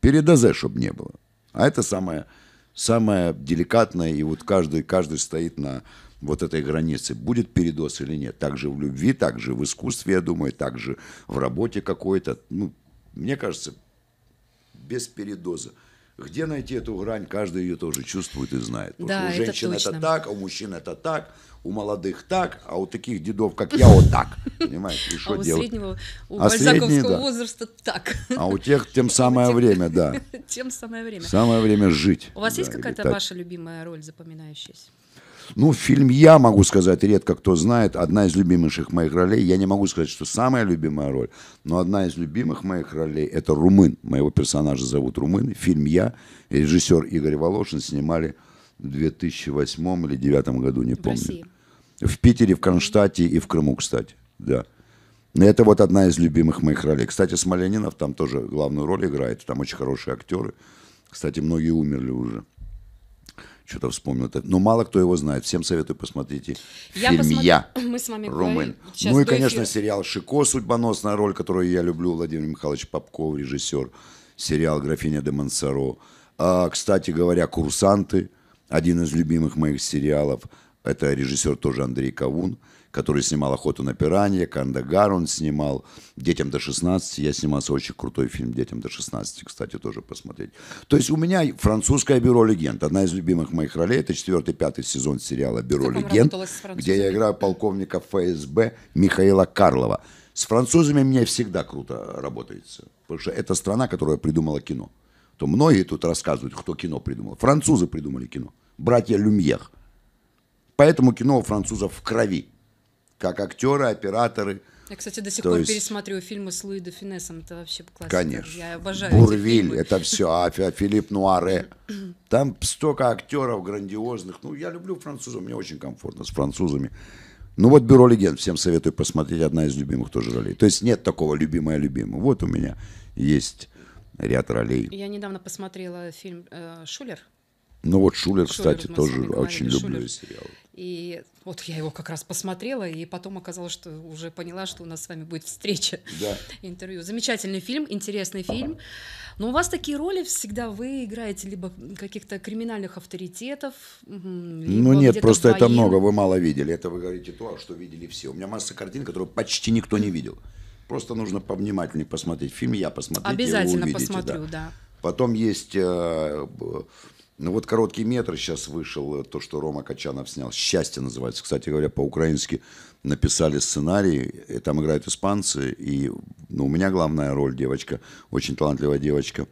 Передозе, чтобы не было. А это самое, самое деликатное, и вот каждый, каждый стоит на вот этой границы, будет передоз или нет. Так же в любви, так же в искусстве, я думаю, так же в работе какой-то. Ну, мне кажется, без передоза. Где найти эту грань, каждый ее тоже чувствует и знает. Потому да, что у женщин это, это так, а у мужчин это так, у молодых так, а у таких дедов, как я, вот так. Понимаете, и а что а делать? у среднего, у а бальзаковского да. возраста так. А у тех тем самое тех, время, да. Тем самое время. Самое время жить. У вас да, есть какая-то ваша любимая роль запоминающаяся? Ну, фильм я могу сказать, редко кто знает, одна из любимейших моих ролей, я не могу сказать, что самая любимая роль, но одна из любимых моих ролей – это Румын. Моего персонажа зовут Румын. Фильм «Я», режиссер Игорь Волошин снимали в 2008 или 2009 году, не в помню. России. В Питере, в Кронштадте и в Крыму, кстати, да. Это вот одна из любимых моих ролей. Кстати, Смоленинов там тоже главную роль играет, там очень хорошие актеры. Кстати, многие умерли уже что-то вспомнил. Но ну, мало кто его знает. Всем советую посмотрите я фильм посмотр... «Я». Мы с вами Румын. Ну и, конечно, эфира. сериал «Шико», судьбоносная роль, которую я люблю, Владимир Михайлович Попков, режиссер. Сериал «Графиня де Монсоро». А, кстати говоря, «Курсанты», один из любимых моих сериалов. Это режиссер тоже Андрей Кавун который снимал «Охоту на пиранье», «Кандагар» он снимал, «Детям до 16». Я снимался очень крутой фильм «Детям до 16», кстати, тоже посмотреть. То есть у меня французское «Бюро легенд». Одна из любимых моих ролей – это четвертый, пятый сезон сериала «Бюро Ты легенд», где я играю полковника ФСБ Михаила Карлова. С французами мне всегда круто работается, потому что это страна, которая придумала кино. То многие тут рассказывают, кто кино придумал. Французы придумали кино, братья Люмьех. Поэтому кино у французов в крови как актеры, операторы. Я, кстати, до сих То пор есть... пересматриваю фильмы с Луи Финесом, это вообще классика. Конечно. Я обожаю Бурвиль, это все, а, а, Филипп Нуаре. Там столько актеров грандиозных. Ну, я люблю французов, мне очень комфортно с французами. Ну вот «Бюро легенд» всем советую посмотреть, одна из любимых тоже ролей. То есть нет такого «любимая-любимая». Вот у меня есть ряд ролей. Я недавно посмотрела фильм э, «Шулер». Ну вот «Шулер», Шулер кстати, тоже говорили, очень Шулер. люблю сериал. И вот я его как раз посмотрела, и потом оказалось, что уже поняла, что у нас с вами будет встреча, да. интервью. Замечательный фильм, интересный фильм. Но у вас такие роли всегда вы играете либо каких-то криминальных авторитетов. Ну нет, просто бои. это много, вы мало видели. Это вы говорите то, а что видели все. У меня масса картин, которые почти никто не видел. Просто нужно повнимательнее посмотреть фильм, я посмотрю. Обязательно увидите, посмотрю, да. да. Потом есть э, ну вот короткий метр сейчас вышел, э, то, что Рома Качанов снял. «Счастье» называется. Кстати говоря, по-украински написали сценарий, и там играют испанцы, и ну, у меня главная роль девочка, очень талантливая девочка,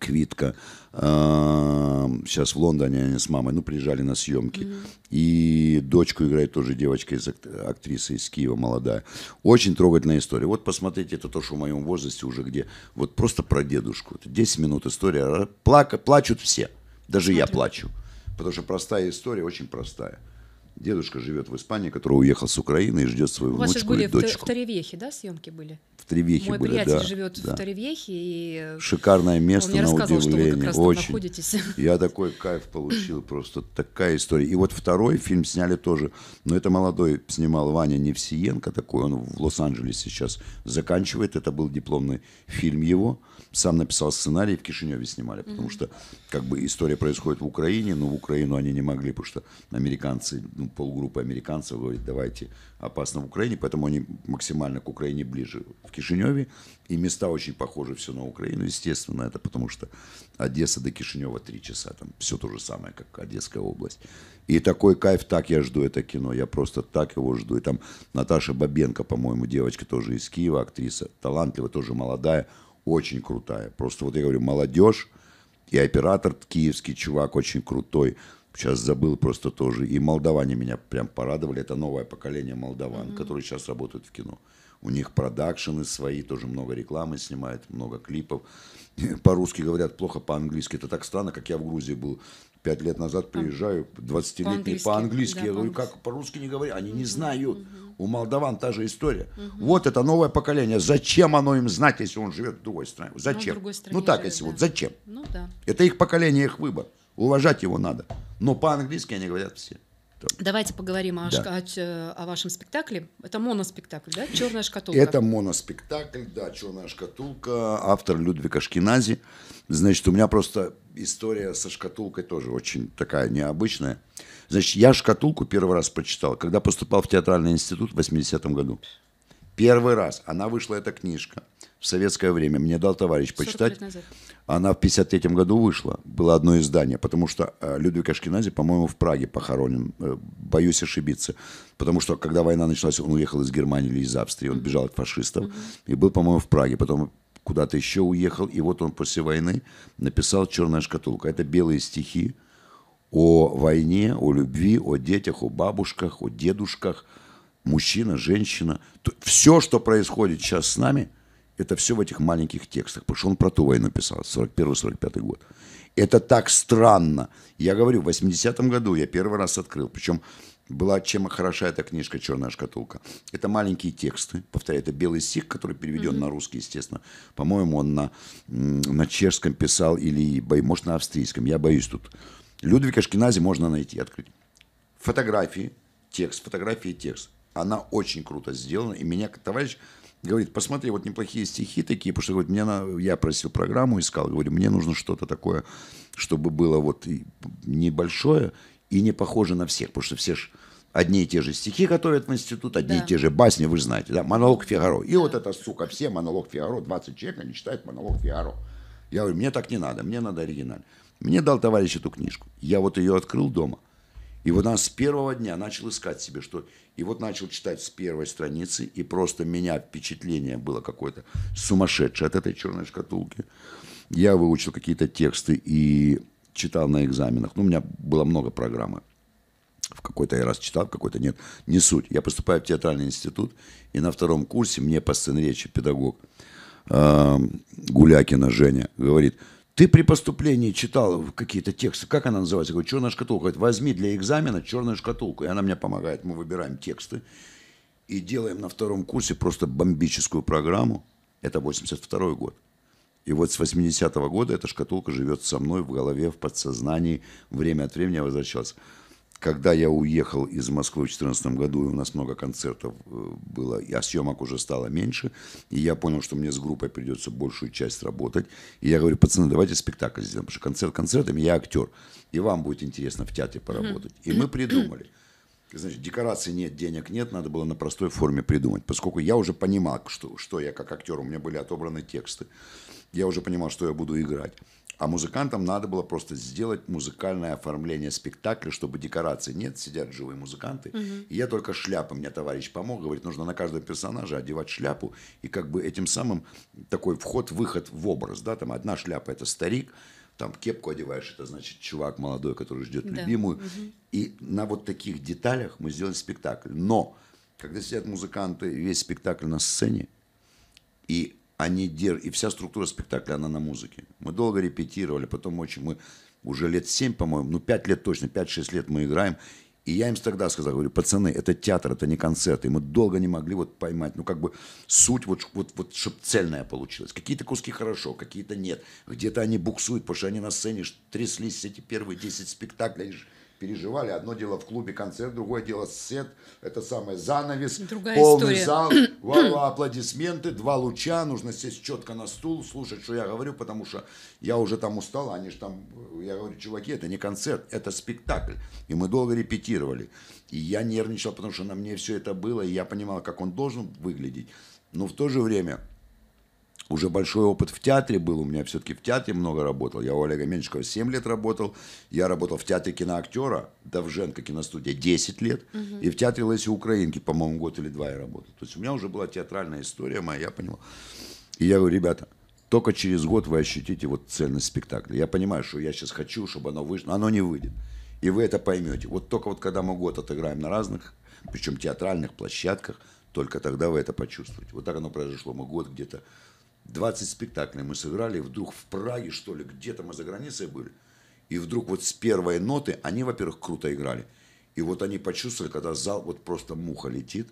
Квитка. А, сейчас в Лондоне они с мамой, ну, приезжали на съемки. И дочку играет тоже девочка из актрисы из Киева, молодая. Очень трогательная история. Вот посмотрите, это то, что в моем возрасте уже где. Вот просто про дедушку. 10 минут история. А, плака, плачут все. Даже я плачу. Потому что простая история, очень простая. Дедушка живет в Испании, который уехал с Украины и ждет свою У вас внучку были дочку. в Таревехе, да, съемки были? В Таревехе Мой были, приятель да. живет да. в Таревехе. И... Шикарное место на удивление. Что вы как Очень. находитесь. Я такой кайф получил, просто такая история. И вот второй фильм сняли тоже, но это молодой снимал Ваня Невсиенко такой, он в Лос-Анджелесе сейчас заканчивает, это был дипломный фильм его сам написал сценарий, в Кишиневе снимали, потому mm-hmm. что как бы история происходит в Украине, но в Украину они не могли, потому что американцы, ну, полгруппы американцев говорит, давайте опасно в Украине, поэтому они максимально к Украине ближе в Кишиневе, и места очень похожи все на Украину, естественно, это потому что Одесса до Кишинева три часа, там все то же самое, как Одесская область. И такой кайф, так я жду это кино, я просто так его жду. И там Наташа Бабенко, по-моему, девочка тоже из Киева, актриса, талантливая, тоже молодая, очень крутая. Просто вот я говорю, молодежь и оператор киевский чувак очень крутой. Сейчас забыл просто тоже. И молдаване меня прям порадовали. Это новое поколение молдаван, mm-hmm. которые сейчас работают в кино. У них продакшены свои, тоже много рекламы снимают, много клипов. По-русски говорят плохо, по-английски. Это так странно, как я в Грузии был пять лет назад, приезжаю, 20-летний по-английски. По-английски. Да, я говорю, как по-русски не говорят Они mm-hmm. не знают. Mm-hmm. У молдаван та же история. Угу. Вот это новое поколение. Зачем оно им знать, если он живет в другой стране? Ну, зачем? Ну, другой стране ну так, живет, если да. вот зачем? Ну да. Это их поколение, их выбор. Уважать его надо. Но по-английски они говорят все. Давайте поговорим о, да. о, о вашем спектакле. Это моноспектакль, да? Черная шкатулка. Это моноспектакль, да, черная шкатулка. Автор Людвиг Шкинази. Значит, у меня просто история со шкатулкой тоже очень такая необычная. Значит, я шкатулку первый раз прочитал, когда поступал в театральный институт в 80-м году. Первый раз она вышла, эта книжка, в советское время. Мне дал товарищ почитать. Она в 53 году вышла. Было одно издание, потому что э, Людвиг Ашкенази, по-моему, в Праге похоронен. Э, боюсь ошибиться. Потому что, когда война началась, он уехал из Германии или из Австрии. Он бежал от фашистов. Mm-hmm. И был, по-моему, в Праге. Потом куда-то еще уехал. И вот он после войны написал «Черная шкатулка». Это белые стихи о войне, о любви, о детях, о бабушках, о дедушках – мужчина, женщина. Все, что происходит сейчас с нами, это все в этих маленьких текстах, потому что он про ту войну писал, 41-45 год. Это так странно. Я говорю, в 80-м году я первый раз открыл, причем была чем хороша эта книжка «Черная шкатулка». Это маленькие тексты, повторяю, это белый стих, который переведен mm-hmm. на русский, естественно. По-моему, он на, на чешском писал или, может, на австрийском, я боюсь тут. Людвига Шкинази можно найти, открыть. Фотографии, текст, фотографии, текст. Она очень круто сделана. И меня товарищ говорит, посмотри, вот неплохие стихи такие, потому что говорит, мне на... я просил программу, искал, говорю, мне нужно что-то такое, чтобы было вот и небольшое и не похоже на всех, потому что все же одни и те же стихи готовят в институт, одни да. и те же басни, вы знаете, да, монолог Фигаро. И да. вот эта сука, все монолог Фигаро, 20 человек, они читают монолог Фигаро. Я говорю, мне так не надо, мне надо оригинально. Мне дал товарищ эту книжку. Я вот ее открыл дома – и вот он с первого дня начал искать себе, что... И вот начал читать с первой страницы, и просто меня впечатление было какое-то сумасшедшее от этой черной шкатулки. Я выучил какие-то тексты и читал на экзаменах. Ну, у меня было много программы. В какой-то я раз читал, в какой-то нет. Не суть. Я поступаю в театральный институт, и на втором курсе мне по сцене речи педагог э, Гулякина Женя говорит, ты при поступлении читал какие-то тексты, как она называется? Я говорю, черная шкатулка. Говорит, возьми для экзамена черную шкатулку. И она мне помогает. Мы выбираем тексты и делаем на втором курсе просто бомбическую программу. Это 82 год. И вот с 80-го года эта шкатулка живет со мной в голове, в подсознании. Время от времени я возвращался когда я уехал из Москвы в 2014 году, и у нас много концертов э, было, а съемок уже стало меньше, и я понял, что мне с группой придется большую часть работать. И я говорю, пацаны, давайте спектакль сделаем, потому что концерт концертами, я актер, и вам будет интересно в театре поработать. И мы придумали. Значит, декорации нет, денег нет, надо было на простой форме придумать. Поскольку я уже понимал, что, что я как актер, у меня были отобраны тексты, я уже понимал, что я буду играть. А музыкантам надо было просто сделать музыкальное оформление спектакля, чтобы декорации нет, сидят живые музыканты. Угу. И я только шляпа, мне товарищ помог, говорит, нужно на каждого персонажа одевать шляпу, и как бы этим самым такой вход-выход в образ, да, там одна шляпа – это старик, там кепку одеваешь, это значит чувак молодой, который ждет да. любимую. Угу. И на вот таких деталях мы сделали спектакль. Но когда сидят музыканты, весь спектакль на сцене, и они дер... и вся структура спектакля, она на музыке. Мы долго репетировали, потом очень мы уже лет 7, по-моему, ну 5 лет точно, 5-6 лет мы играем. И я им тогда сказал, говорю, пацаны, это театр, это не концерт. И мы долго не могли вот поймать, ну как бы суть, вот, вот, вот чтобы цельная получилась. Какие-то куски хорошо, какие-то нет. Где-то они буксуют, потому что они на сцене тряслись эти первые 10 спектаклей, переживали. Одно дело в клубе концерт, другое дело сет, это самое, занавес, Другая полный история. зал, вау, аплодисменты, два луча, нужно сесть четко на стул, слушать, что я говорю, потому что я уже там устал, они же там, я говорю, чуваки, это не концерт, это спектакль. И мы долго репетировали. И я нервничал, потому что на мне все это было, и я понимал, как он должен выглядеть. Но в то же время уже большой опыт в театре был, у меня все-таки в театре много работал. Я у Олега Меньшикова 7 лет работал, я работал в театре киноактера, Довженко киностудия 10 лет, угу. и в театре Леси Украинки, по-моему, год или два я работал. То есть у меня уже была театральная история моя, я понимал. И я говорю, ребята, только через год вы ощутите вот цельность спектакля. Я понимаю, что я сейчас хочу, чтобы оно вышло, но оно не выйдет. И вы это поймете. Вот только вот когда мы год отыграем на разных, причем театральных площадках, только тогда вы это почувствуете. Вот так оно произошло. Мы год где-то 20 спектаклей мы сыграли, вдруг в Праге, что ли, где-то мы за границей были. И вдруг вот с первой ноты они, во-первых, круто играли. И вот они почувствовали, когда зал, вот просто муха летит,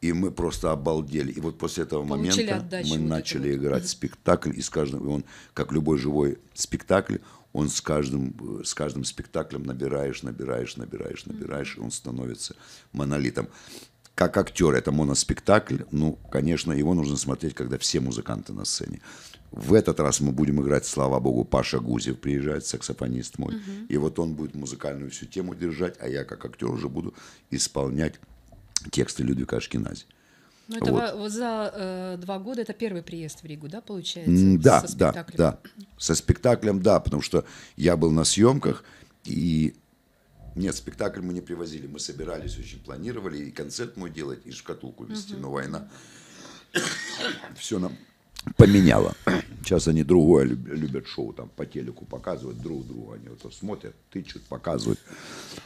и мы просто обалдели. И вот после этого Получили момента мы вот начали играть угу. спектакль, и с каждым, и он, как любой живой спектакль, он с каждым, э, с каждым спектаклем набираешь, набираешь, набираешь, набираешь, угу. и он становится монолитом как актер, это моноспектакль, ну, конечно, его нужно смотреть, когда все музыканты на сцене. В этот раз мы будем играть, слава богу, Паша Гузев приезжает, саксофонист мой. Угу. И вот он будет музыкальную всю тему держать, а я как актер уже буду исполнять тексты Людвига Ашкенази. Ну, это вот. за э, два года это первый приезд в Ригу, да, получается? Да, да, да. Со спектаклем, да, потому что я был на съемках, и нет, спектакль мы не привозили, мы собирались, очень планировали, и концерт мой делать, и шкатулку вести, угу. но война все нам поменяла. Сейчас они другое любят шоу, там по телеку показывать друг друга, они вот смотрят, ты что-то показывают.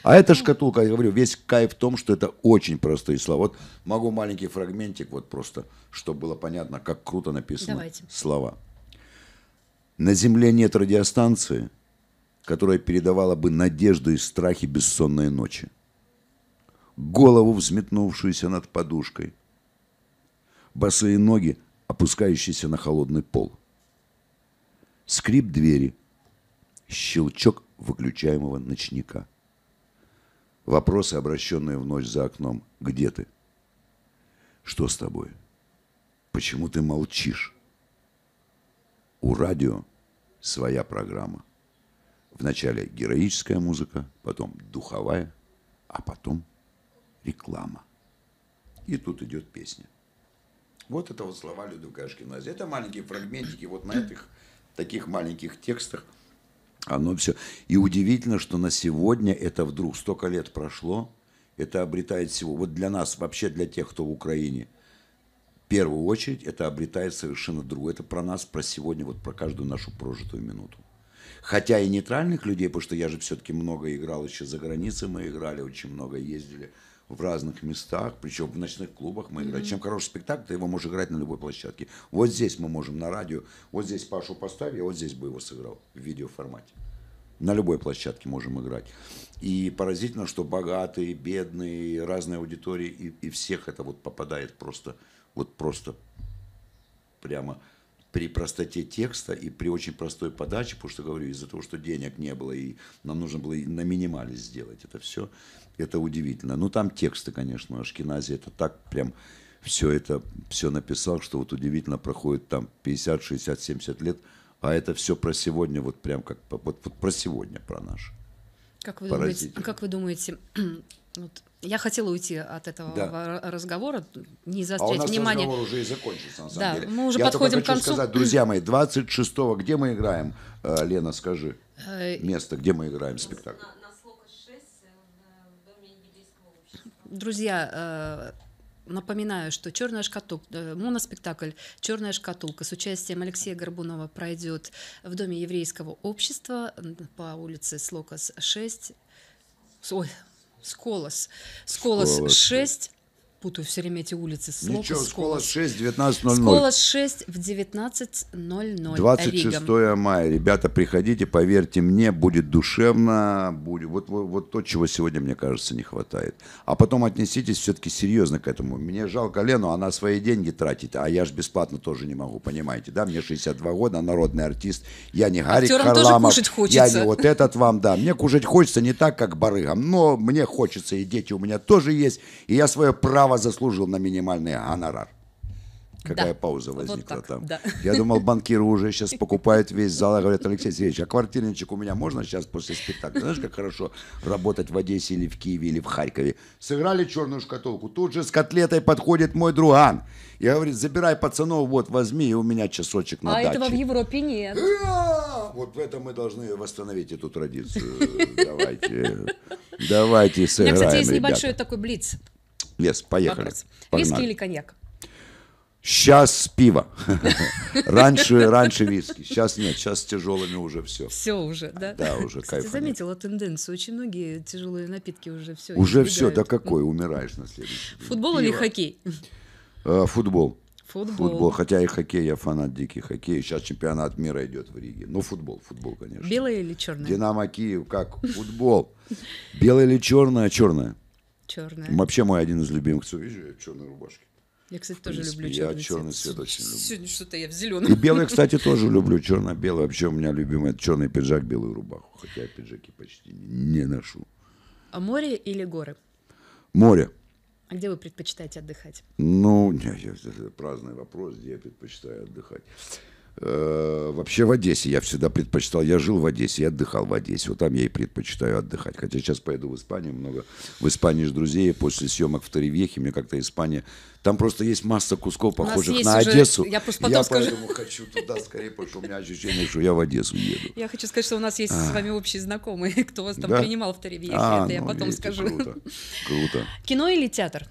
А эта шкатулка, я говорю, весь кайф в том, что это очень простые слова. Вот могу маленький фрагментик, вот просто, чтобы было понятно, как круто написаны Давайте. слова. На земле нет радиостанции – которая передавала бы надежду и страхи бессонной ночи. Голову, взметнувшуюся над подушкой. Босые ноги, опускающиеся на холодный пол. Скрип двери. Щелчок выключаемого ночника. Вопросы, обращенные в ночь за окном. «Где ты?» «Что с тобой?» «Почему ты молчишь?» У радио своя программа. Вначале героическая музыка, потом духовая, а потом реклама. И тут идет песня. Вот это вот слова Людукашки Это маленькие фрагментики, вот на этих таких маленьких текстах оно все. И удивительно, что на сегодня это вдруг столько лет прошло, это обретает всего. Вот для нас, вообще для тех, кто в Украине, в первую очередь это обретает совершенно другое. Это про нас, про сегодня, вот про каждую нашу прожитую минуту. Хотя и нейтральных людей, потому что я же все-таки много играл еще за границей, мы играли, очень много ездили в разных местах, причем в ночных клубах мы mm-hmm. играли. Чем хороший спектакль, ты его можешь играть на любой площадке. Вот здесь мы можем на радио, вот здесь Пашу поставь, я вот здесь бы его сыграл в видеоформате. На любой площадке можем играть. И поразительно, что богатые, бедные, разные аудитории, и, и всех это вот попадает просто, вот просто прямо при простоте текста и при очень простой подаче, потому что, говорю, из-за того, что денег не было, и нам нужно было на минимале сделать это все, это удивительно. Ну, там тексты, конечно, Ашкенази, это так прям все это, все написал, что вот удивительно проходит там 50, 60, 70 лет, а это все про сегодня, вот прям как, вот, вот про сегодня, про наш. Как вы думаете, как вы думаете вот я хотела уйти от этого да. разговора, не заострять а у нас внимание. разговор уже и закончился, на самом да, деле. Мы уже Я подходим хочу к концу. сказать, друзья мои, 26-го, где мы играем, э, Лена, скажи, э, место, где мы играем спектакль? Э, друзья, Напоминаю, что «Черная шкатулка», моноспектакль «Черная шкатулка» с участием Алексея Горбунова пройдет в Доме еврейского общества по улице Слокос 6. Ой, Сколос. Сколос 6 путаю все время эти улицы. Слопус, Ничего, Сколос 6, 19.00. Сколос 6 в 19.00. 26 Рига. мая. Ребята, приходите, поверьте мне, будет душевно. Будет, вот, вот, вот то, чего сегодня, мне кажется, не хватает. А потом отнеситесь все-таки серьезно к этому. Мне жалко Лену, она свои деньги тратит, а я же бесплатно тоже не могу, понимаете, да? Мне 62 года, народный артист. Я не Гарик Актерам Харламов. тоже кушать хочется. Я не вот этот вам, да. Мне кушать хочется не так, как барыгам, но мне хочется, и дети у меня тоже есть. И я свое право право заслужил на минимальный гонорар. Какая да. пауза возникла вот так, там. Да. Я думал, банкиры уже сейчас покупают весь зал. Говорят, Алексей Сергеевич, а квартирничек у меня можно сейчас после спектакля? Знаешь, как хорошо работать в Одессе или в Киеве или в Харькове. Сыграли черную шкатулку. Тут же с котлетой подходит мой друган. Я говорю, забирай пацанов, вот возьми, и у меня часочек на а даче. А этого в Европе нет. Вот в этом мы должны восстановить эту традицию. Давайте, давайте сыграем, У меня, кстати, есть небольшой такой блиц Вес, поехали. Виски или коньяк? Сейчас пиво. раньше, раньше виски. Сейчас нет, сейчас с тяжелыми уже все. Все уже, да? Да, уже кайф. Ты заметила тенденцию. Очень многие тяжелые напитки уже все. Уже все, да какой, умираешь на следующий день. Футбол или хоккей? Э, футбол. Футбол. футбол. Хотя и хоккей, я фанат дикий хоккей. Сейчас чемпионат мира идет в Риге. Ну, футбол, футбол, конечно. Белое или черное? Динамо Киев, как футбол. Белое или черное? Черное. Черная. Вообще мой один из любимых цвет, видишь, я в черной рубашке. Я, кстати, тоже принципе, люблю черный, я черный цвет. цвет очень люблю. Сегодня что-то я в зеленом. И белый, кстати, тоже люблю. Черно-белый. Вообще у меня любимый это черный пиджак, белую рубаху. Хотя я пиджаки почти не ношу. А море или горы? Море. А где вы предпочитаете отдыхать? Ну, нет, это праздный вопрос, где я предпочитаю отдыхать. Э, вообще в Одессе я всегда предпочитал. Я жил в Одессе, я отдыхал в Одессе. Вот там я и предпочитаю отдыхать. Хотя сейчас поеду в Испанию много. В Испании же друзей после съемок в Таревехе. Мне как-то Испания... Там просто есть масса кусков, похожих на уже... Одессу. Я, просто я скажу. поэтому хочу туда скорее, потому что у меня ощущение, что я в Одессу еду. Я хочу сказать, что у нас есть с а. вами общий знакомый, кто вас там принимал в Таревехе. Это а, я ну, потом скажу. Круто. круто. Кино или театр?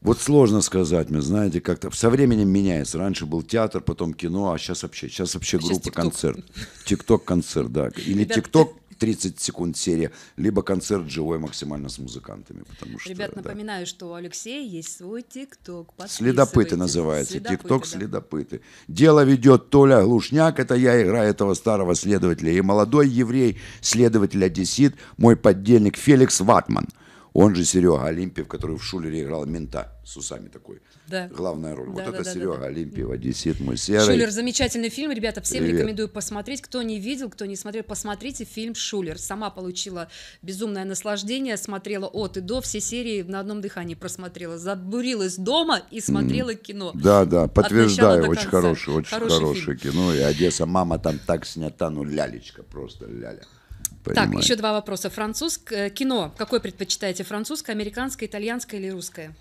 Вот сложно сказать, мы знаете, как-то со временем меняется. Раньше был театр, потом кино, а сейчас вообще, сейчас вообще а группа, сейчас концерт. Тикток-концерт, да. Или тикток 30 секунд серия, либо концерт живой максимально с музыкантами. Потому что, Ребят, да. напоминаю, что у Алексея есть свой тикток. Следопыты называется. Тикток следопыты, да. следопыты. Дело ведет Толя Глушняк, это я игра этого старого следователя, и молодой еврей, следователь одессит, мой поддельник Феликс Ватман – он же Серега Олимпиев, который в Шулере играл мента с усами такой. Да. Главная роль. Да, вот да, это да, Серега да, да. Олимпиев, одессит мой серый. Шулер, замечательный фильм, ребята, всем Привет. рекомендую посмотреть. Кто не видел, кто не смотрел, посмотрите фильм Шулер. Сама получила безумное наслаждение, смотрела от и до, все серии на одном дыхании просмотрела. Забурилась дома и смотрела mm. кино. Да, да, подтверждаю, очень хороший, очень хороший хорошее кино. И Одесса, мама там так снята, ну лялечка просто, ляля понимать. Так, еще два вопроса. Французское э, кино. Какое предпочитаете? Французское, американское, итальянское или русское?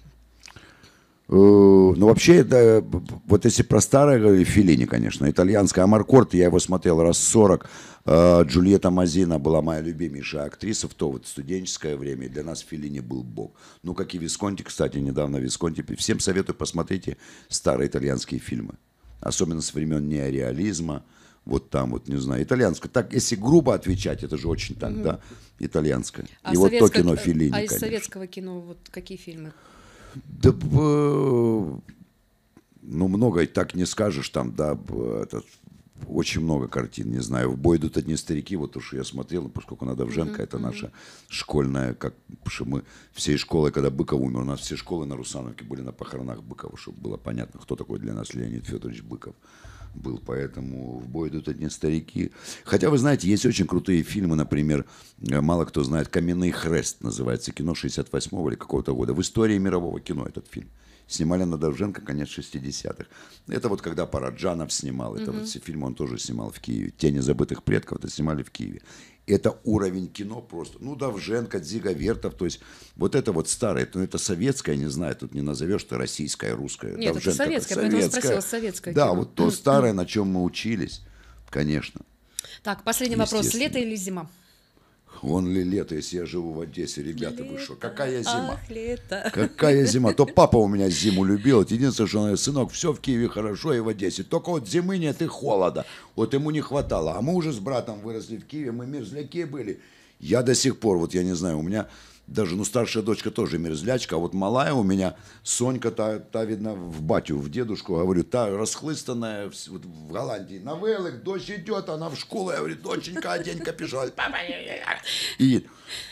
Э, ну, вообще, это, вот если про старое, говорю, Филини, конечно, итальянское. А Амаркорт, я его смотрел раз 40. Э, Джульетта Мазина была моя любимейшая актриса в то вот студенческое время. И для нас Филини был бог. Ну, как и Висконти, кстати, недавно Висконти. Всем советую, посмотрите старые итальянские фильмы. Особенно с времен неореализма. реализма вот там вот, не знаю, итальянское. Так, если грубо отвечать, это же очень так, mm-hmm. да, итальянское. А И вот то кино Филини, А из конечно. советского кино вот какие фильмы? Да, э, ну, много и так не скажешь, там, да, этот, очень много картин, не знаю. В бой идут одни старики, вот уж я смотрел, ну, поскольку Надовженко, mm-hmm. это наша школьная, как что мы всей школы, когда Быков умер, у нас все школы на Русановке были на похоронах Быкова, чтобы было понятно, кто такой для нас Леонид Федорович Быков. mm был, поэтому в бой идут одни старики. Хотя, вы знаете, есть очень крутые фильмы, например, э, мало кто знает, «Каменный хрест» называется, кино 68-го или какого-то года. В истории мирового кино этот фильм снимали на Довженко конец 60-х. Это вот когда Параджанов снимал, это угу. вот все фильмы он тоже снимал в Киеве. «Тени забытых предков» это снимали в Киеве. Это уровень кино просто. Ну, Довженко, Дзига, Вертов, то есть вот это вот старое, ну, это советское, не знаю, тут не назовешь, ты российское, русское. Нет, Довженко, это советское, советское, поэтому спросила, советское Да, кино. вот то старое, на чем мы учились, конечно. Так, последний вопрос. Лето или зима? Он ли лето, если я живу в Одессе, ребята, лето. вы что? Какая зима? Ах, лето. Какая зима? То папа у меня зиму любил. Это единственное, что он говорит, сынок, все в Киеве хорошо и в Одессе. Только вот зимы нет и холода. Вот ему не хватало. А мы уже с братом выросли в Киеве, мы мерзляки были. Я до сих пор, вот я не знаю, у меня даже, ну, старшая дочка тоже мерзлячка, а вот малая у меня, Сонька, та, та видно, в батю, в дедушку, говорю, та расхлыстанная в, вот, в Голландии, на велах, дочь идет, она в школу, я говорю, доченька, одень капюшон, папа, и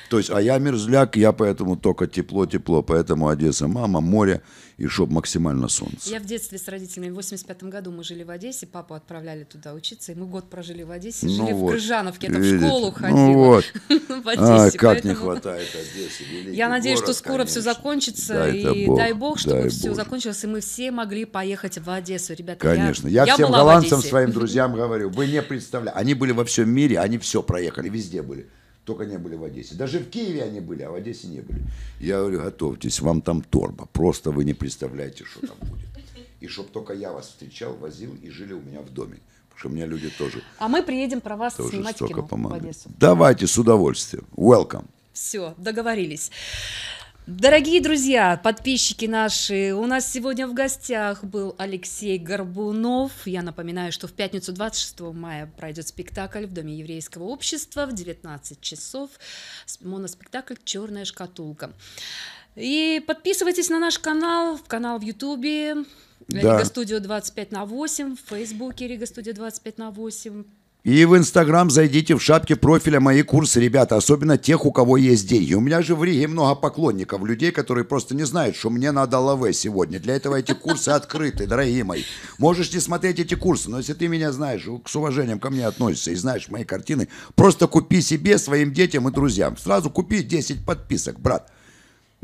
то есть, а я мерзляк, я поэтому только тепло-тепло, поэтому Одесса, мама, море, и чтоб максимально солнце. Я в детстве с родителями, в 85 году мы жили в Одессе, папу отправляли туда учиться, и мы год прожили в Одессе, ну жили ну в вот, Крыжановке, я там видите? Ну в школу ходили. Ну вот, в Одессе, а, как не хватает Одессы, Я надеюсь, город, что скоро конечно. все закончится, дай и бог, дай бог, чтобы дай все бог. закончилось, и мы все могли поехать в Одессу, ребята. Конечно, я, я всем голландцам, своим друзьям говорю, вы не представляете, они были во всем мире, они все проехали, везде были только не были в Одессе. Даже в Киеве они были, а в Одессе не были. Я говорю, готовьтесь, вам там торба. Просто вы не представляете, что там будет. И чтобы только я вас встречал, возил и жили у меня в доме. Потому что у меня люди тоже... А мы приедем про вас тоже снимать кино помогли. в Одессу. Давайте, с удовольствием. Welcome. Все, договорились. Дорогие друзья, подписчики наши, у нас сегодня в гостях был Алексей Горбунов. Я напоминаю, что в пятницу 26 мая пройдет спектакль в Доме еврейского общества в 19 часов. Моноспектакль «Черная шкатулка». И подписывайтесь на наш канал, в канал в Ютубе, да. Рига Студио 25 на 8, в Фейсбуке Рига Студио 25 на 8, и в Инстаграм зайдите в шапке профиля мои курсы, ребята, особенно тех, у кого есть деньги. У меня же в Риге много поклонников, людей, которые просто не знают, что мне надо лаве сегодня. Для этого эти курсы открыты, дорогие мои. Можешь не смотреть эти курсы, но если ты меня знаешь, с уважением ко мне относишься и знаешь мои картины, просто купи себе, своим детям и друзьям. Сразу купи 10 подписок, брат.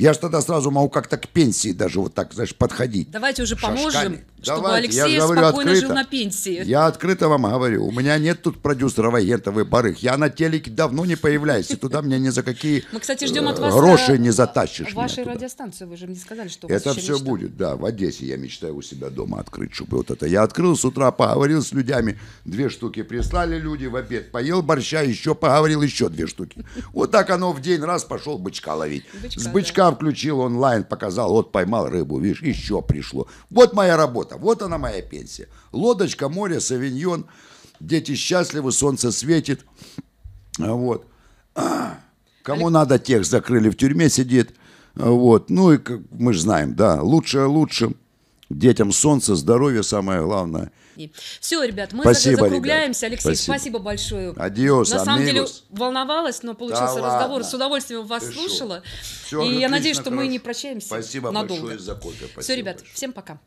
Я же тогда сразу могу как-то к пенсии даже вот так, знаешь, подходить. Давайте уже шашками. поможем, чтобы Алексей говорю, спокойно открыто. жил на пенсии. Я открыто вам говорю, у меня нет тут продюсера воентовых барых. Я на телеке давно не появляюсь, и туда меня ни за какие Мы, кстати, ждем от э, вас гроши э, не затащишь. Вашей радиостанцию вы же мне сказали, что Это все мечта. будет, да, в Одессе я мечтаю у себя дома открыть, чтобы вот это. Я открыл с утра, поговорил с людьми, две штуки прислали люди в обед, поел борща, еще поговорил, еще две штуки. Вот так оно в день раз пошел бычка ловить. Бычка, с бычка да включил онлайн, показал, вот поймал рыбу, видишь, еще пришло. Вот моя работа, вот она моя пенсия. Лодочка, море, савиньон, дети счастливы, солнце светит. Вот. Кому надо, тех закрыли в тюрьме, сидит. Вот. Ну и как мы же знаем, да, лучшее лучше. Детям солнце, здоровье самое главное – все, ребят, мы спасибо, закругляемся. Ребят. Алексей, спасибо, спасибо большое. Адиос, На самом деле волновалась, но получился да разговор. Ладно. С удовольствием вас Ты слушала. Все, и я надеюсь, что хорошо. мы не прощаемся. Спасибо надолго. большое за кофе. Спасибо Все, ребят, большое. всем пока.